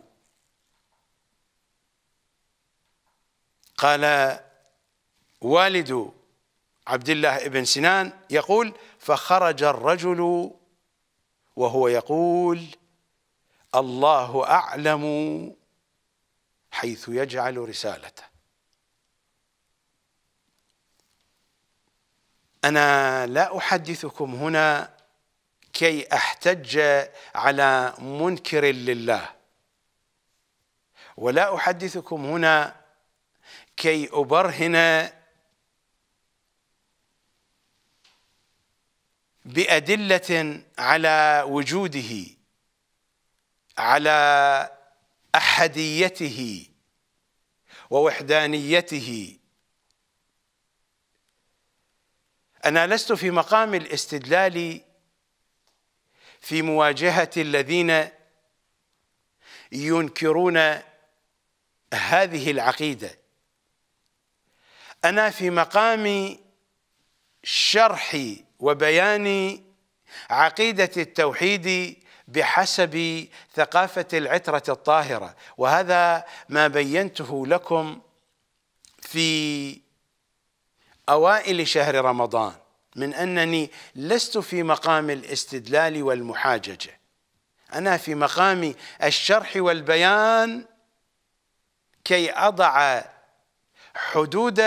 قال والد عبد الله بن سنان يقول فخرج الرجل وهو يقول الله أعلم حيث يجعل رسالته أنا لا أحدثكم هنا كي احتج على منكر لله ولا احدثكم هنا كي ابرهن بادله على وجوده على احديته ووحدانيته انا لست في مقام الاستدلال في مواجهه الذين ينكرون هذه العقيده انا في مقام شرح وبيان عقيده التوحيد بحسب ثقافه العتره الطاهره وهذا ما بينته لكم في اوائل شهر رمضان من أنني لست في مقام الاستدلال والمحاججة أنا في مقام الشرح والبيان كي أضع حدود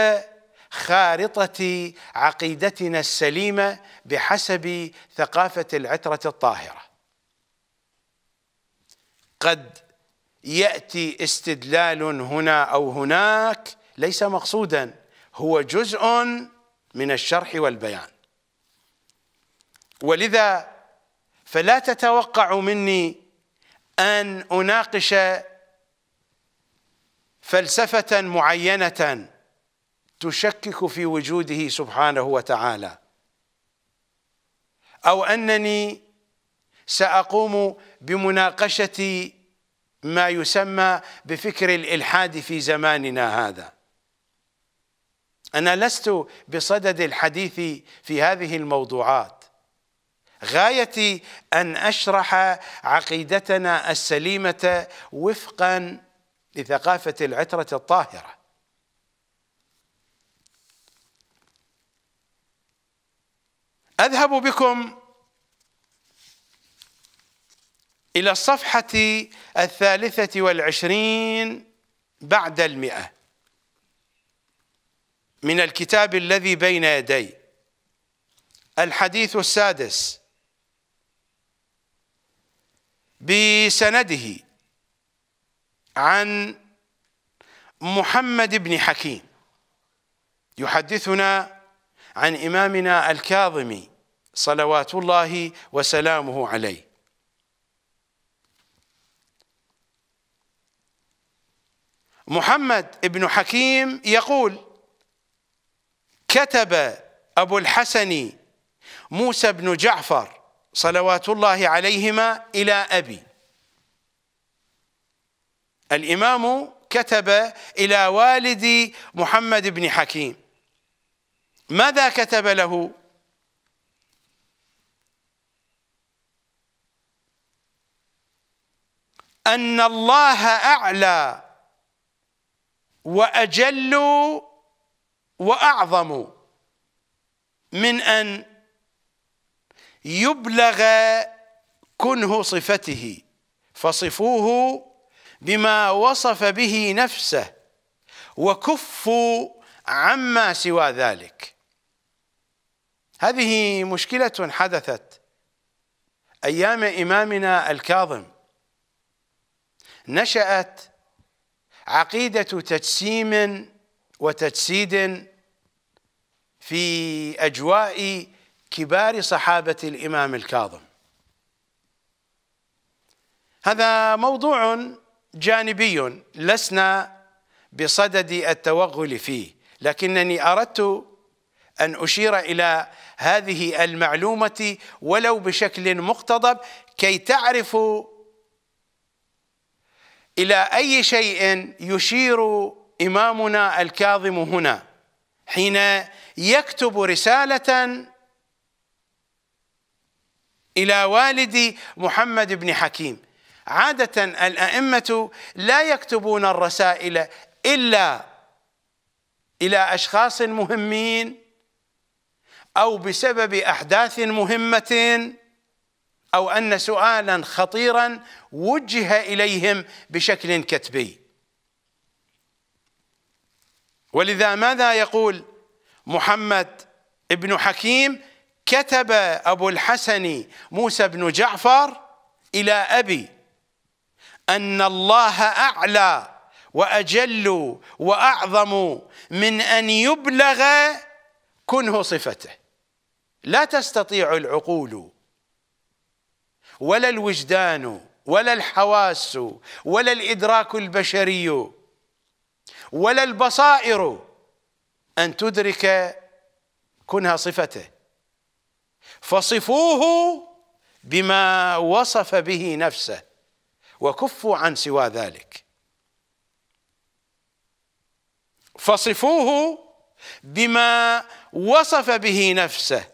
خارطة عقيدتنا السليمة بحسب ثقافة العترة الطاهرة قد يأتي استدلال هنا أو هناك ليس مقصودا هو جزء من الشرح والبيان ولذا فلا تتوقع مني ان اناقش فلسفه معينه تشكك في وجوده سبحانه وتعالى او انني ساقوم بمناقشه ما يسمى بفكر الالحاد في زماننا هذا انا لست بصدد الحديث في هذه الموضوعات غايتي ان اشرح عقيدتنا السليمه وفقا لثقافه العتره الطاهره اذهب بكم الى الصفحه الثالثه والعشرين بعد المئه من الكتاب الذي بين يدي الحديث السادس بسنده عن محمد بن حكيم يحدثنا عن إمامنا الكاظمي صلوات الله وسلامه عليه محمد بن حكيم يقول كتب أبو الحسن موسى بن جعفر صلوات الله عليهما إلى أبي الإمام كتب إلى والد محمد بن حكيم ماذا كتب له؟ أن الله أعلى وأجل وأعظم من أن يبلغ كنه صفته فصفوه بما وصف به نفسه وكفوا عما سوى ذلك هذه مشكلة حدثت أيام إمامنا الكاظم نشأت عقيدة تجسيم وتجسيد في أجواء كبار صحابة الإمام الكاظم هذا موضوع جانبي لسنا بصدد التوغل فيه لكنني أردت أن أشير إلى هذه المعلومة ولو بشكل مقتضب كي تعرفوا إلى أي شيء يشير إمامنا الكاظم هنا حين يكتب رسالة إلى والد محمد بن حكيم عادة الأئمة لا يكتبون الرسائل إلا إلى أشخاص مهمين أو بسبب أحداث مهمة أو أن سؤالا خطيرا وجه إليهم بشكل كتبي ولذا ماذا يقول محمد ابن حكيم كتب أبو الحسن موسى بن جعفر إلى أبي أن الله أعلى وأجل وأعظم من أن يبلغ كنه صفته لا تستطيع العقول ولا الوجدان ولا الحواس ولا الإدراك البشري ولا البصائر أن تدرك كنها صفته فصفوه بما وصف به نفسه وكفوا عن سوى ذلك فصفوه بما وصف به نفسه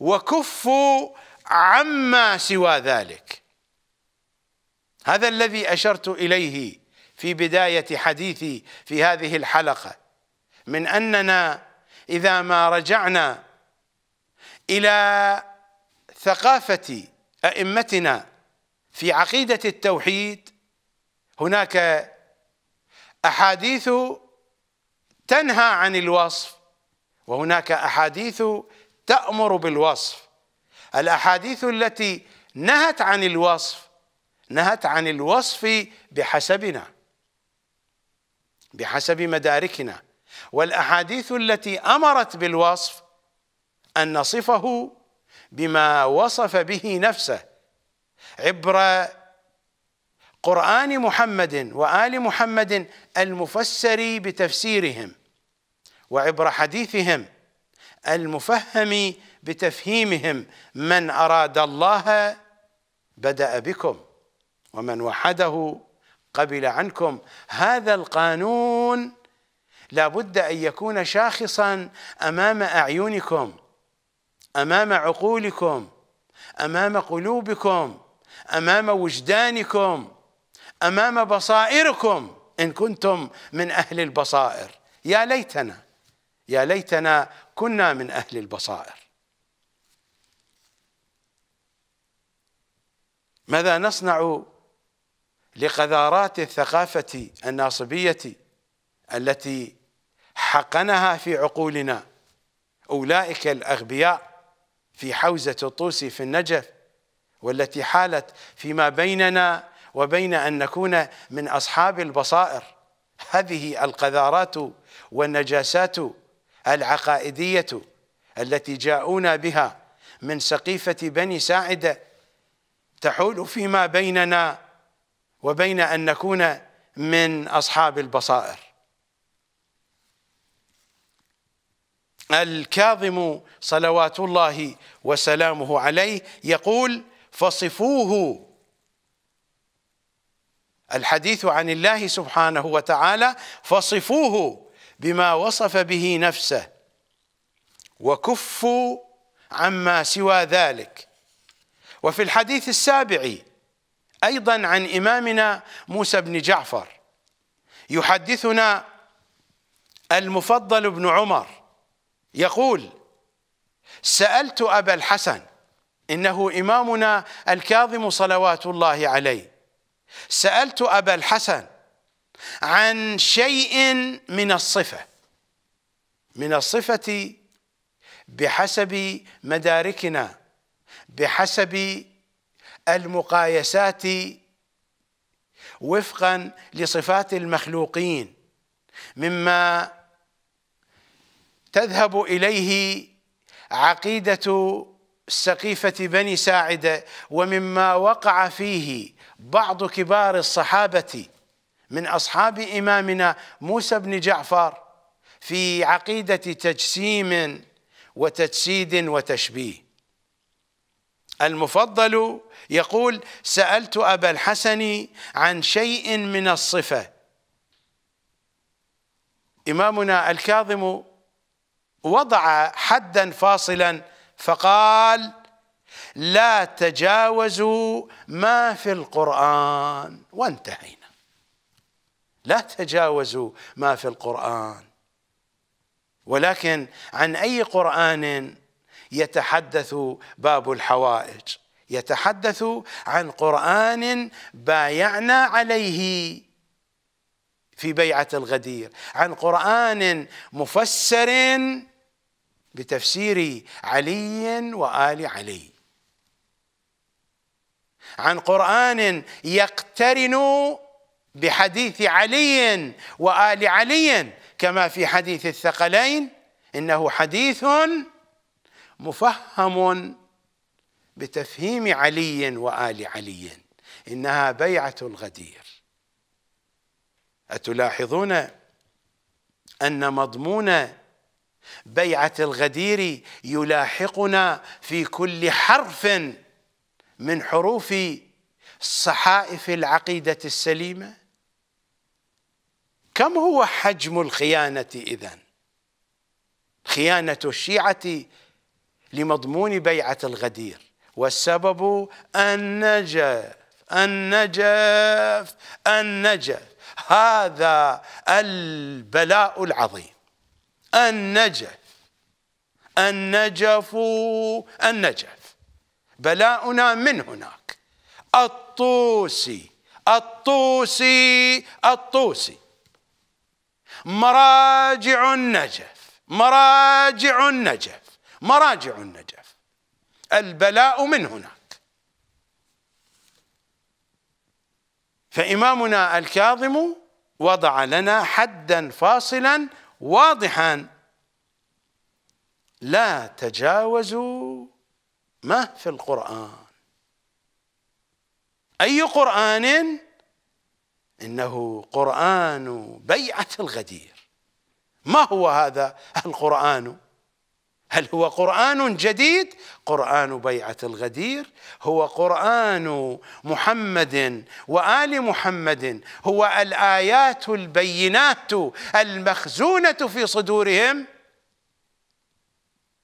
وكفوا عما سوى ذلك هذا الذي اشرت اليه في بدايه حديثي في هذه الحلقه من اننا اذا ما رجعنا الى ثقافة أئمتنا في عقيدة التوحيد هناك أحاديث تنهى عن الوصف وهناك أحاديث تأمر بالوصف الأحاديث التي نهت عن الوصف نهت عن الوصف بحسبنا بحسب مداركنا والأحاديث التي أمرت بالوصف أن نصفه بما وصف به نفسه عبر قرآن محمد وآل محمد المفسر بتفسيرهم وعبر حديثهم المفهم بتفهيمهم من أراد الله بدأ بكم ومن وحده قبل عنكم هذا القانون لا بد أن يكون شاخصا أمام أعينكم امام عقولكم امام قلوبكم امام وجدانكم امام بصائركم ان كنتم من اهل البصائر يا ليتنا يا ليتنا كنا من اهل البصائر ماذا نصنع لقذارات الثقافه الناصبيه التي حقنها في عقولنا اولئك الاغبياء في حوزة الطوسي في النجف والتي حالت فيما بيننا وبين أن نكون من أصحاب البصائر هذه القذارات والنجاسات العقائدية التي جاءونا بها من سقيفة بني ساعدة تحول فيما بيننا وبين أن نكون من أصحاب البصائر الكاظم صلوات الله وسلامه عليه يقول فصفوه الحديث عن الله سبحانه وتعالى فصفوه بما وصف به نفسه وكفوا عما سوى ذلك وفي الحديث السابع ايضا عن امامنا موسى بن جعفر يحدثنا المفضل بن عمر يقول سألت أبا الحسن إنه إمامنا الكاظم صلوات الله عليه سألت أبا الحسن عن شيء من الصفة من الصفة بحسب مداركنا بحسب المقايسات وفقا لصفات المخلوقين مما تذهب إليه عقيدة سقيفة بني ساعدة ومما وقع فيه بعض كبار الصحابة من أصحاب إمامنا موسى بن جعفر في عقيدة تجسيم وتجسيد وتشبيه المفضل يقول سألت أبا الحسن عن شيء من الصفة إمامنا الكاظم وضع حدا فاصلا فقال لا تجاوزوا ما في القرآن وانتهينا لا تجاوزوا ما في القرآن ولكن عن أي قرآن يتحدث باب الحوائج يتحدث عن قرآن بايعنا عليه في بيعة الغدير عن قرآن مفسر بتفسير علي وآل علي عن قرآن يقترن بحديث علي وآل علي كما في حديث الثقلين إنه حديث مفهم بتفهيم علي وآل علي إنها بيعة الغدير أتلاحظون أن مضمون بيعة الغدير يلاحقنا في كل حرف من حروف صحائف العقيدة السليمة كم هو حجم الخيانة إذن خيانة الشيعة لمضمون بيعة الغدير والسبب النجف النجف النجف هذا البلاء العظيم النجف النجف النجف بلاؤنا من هناك الطوسي الطوسي الطوسي مراجع النجف مراجع النجف مراجع النجف البلاء من هناك فإمامنا الكاظم وضع لنا حدا فاصلا واضحا لا تجاوزوا ما في القرآن أي قرآن إنه قرآن بيعة الغدير ما هو هذا القرآن هل هو قرآن جديد؟ قرآن بيعة الغدير هو قرآن محمد وآل محمد هو الآيات البينات المخزونة في صدورهم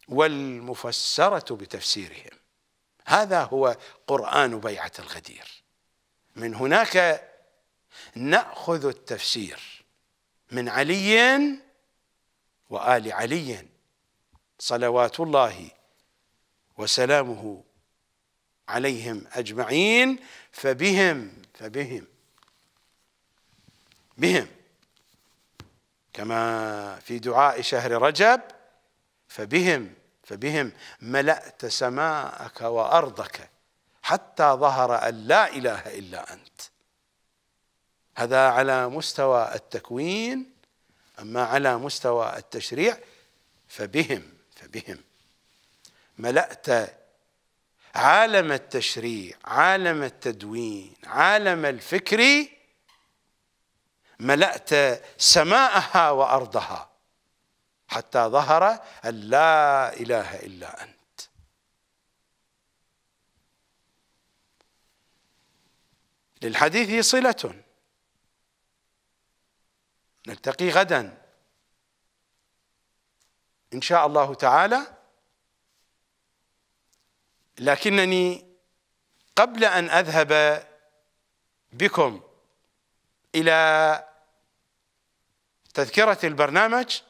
والمفسرة بتفسيرهم هذا هو قرآن بيعة الغدير من هناك نأخذ التفسير من علي وآل علي صلوات الله وسلامه عليهم أجمعين فبهم فبهم بهم كما في دعاء شهر رجب فبهم فبهم ملأت سماءك وأرضك حتى ظهر أن لا إله إلا أنت هذا على مستوى التكوين أما على مستوى التشريع فبهم بهم ملأت عالم التشريع عالم التدوين عالم الفكر ملأت سماءها وأرضها حتى ظهر أن لا إله إلا أنت للحديث صلة نلتقي غدا إن شاء الله تعالى لكنني قبل أن أذهب بكم إلى تذكرة البرنامج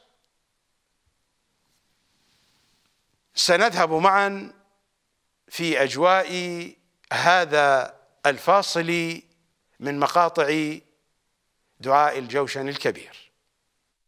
سنذهب معا في أجواء هذا الفاصل من مقاطع دعاء الجوشن الكبير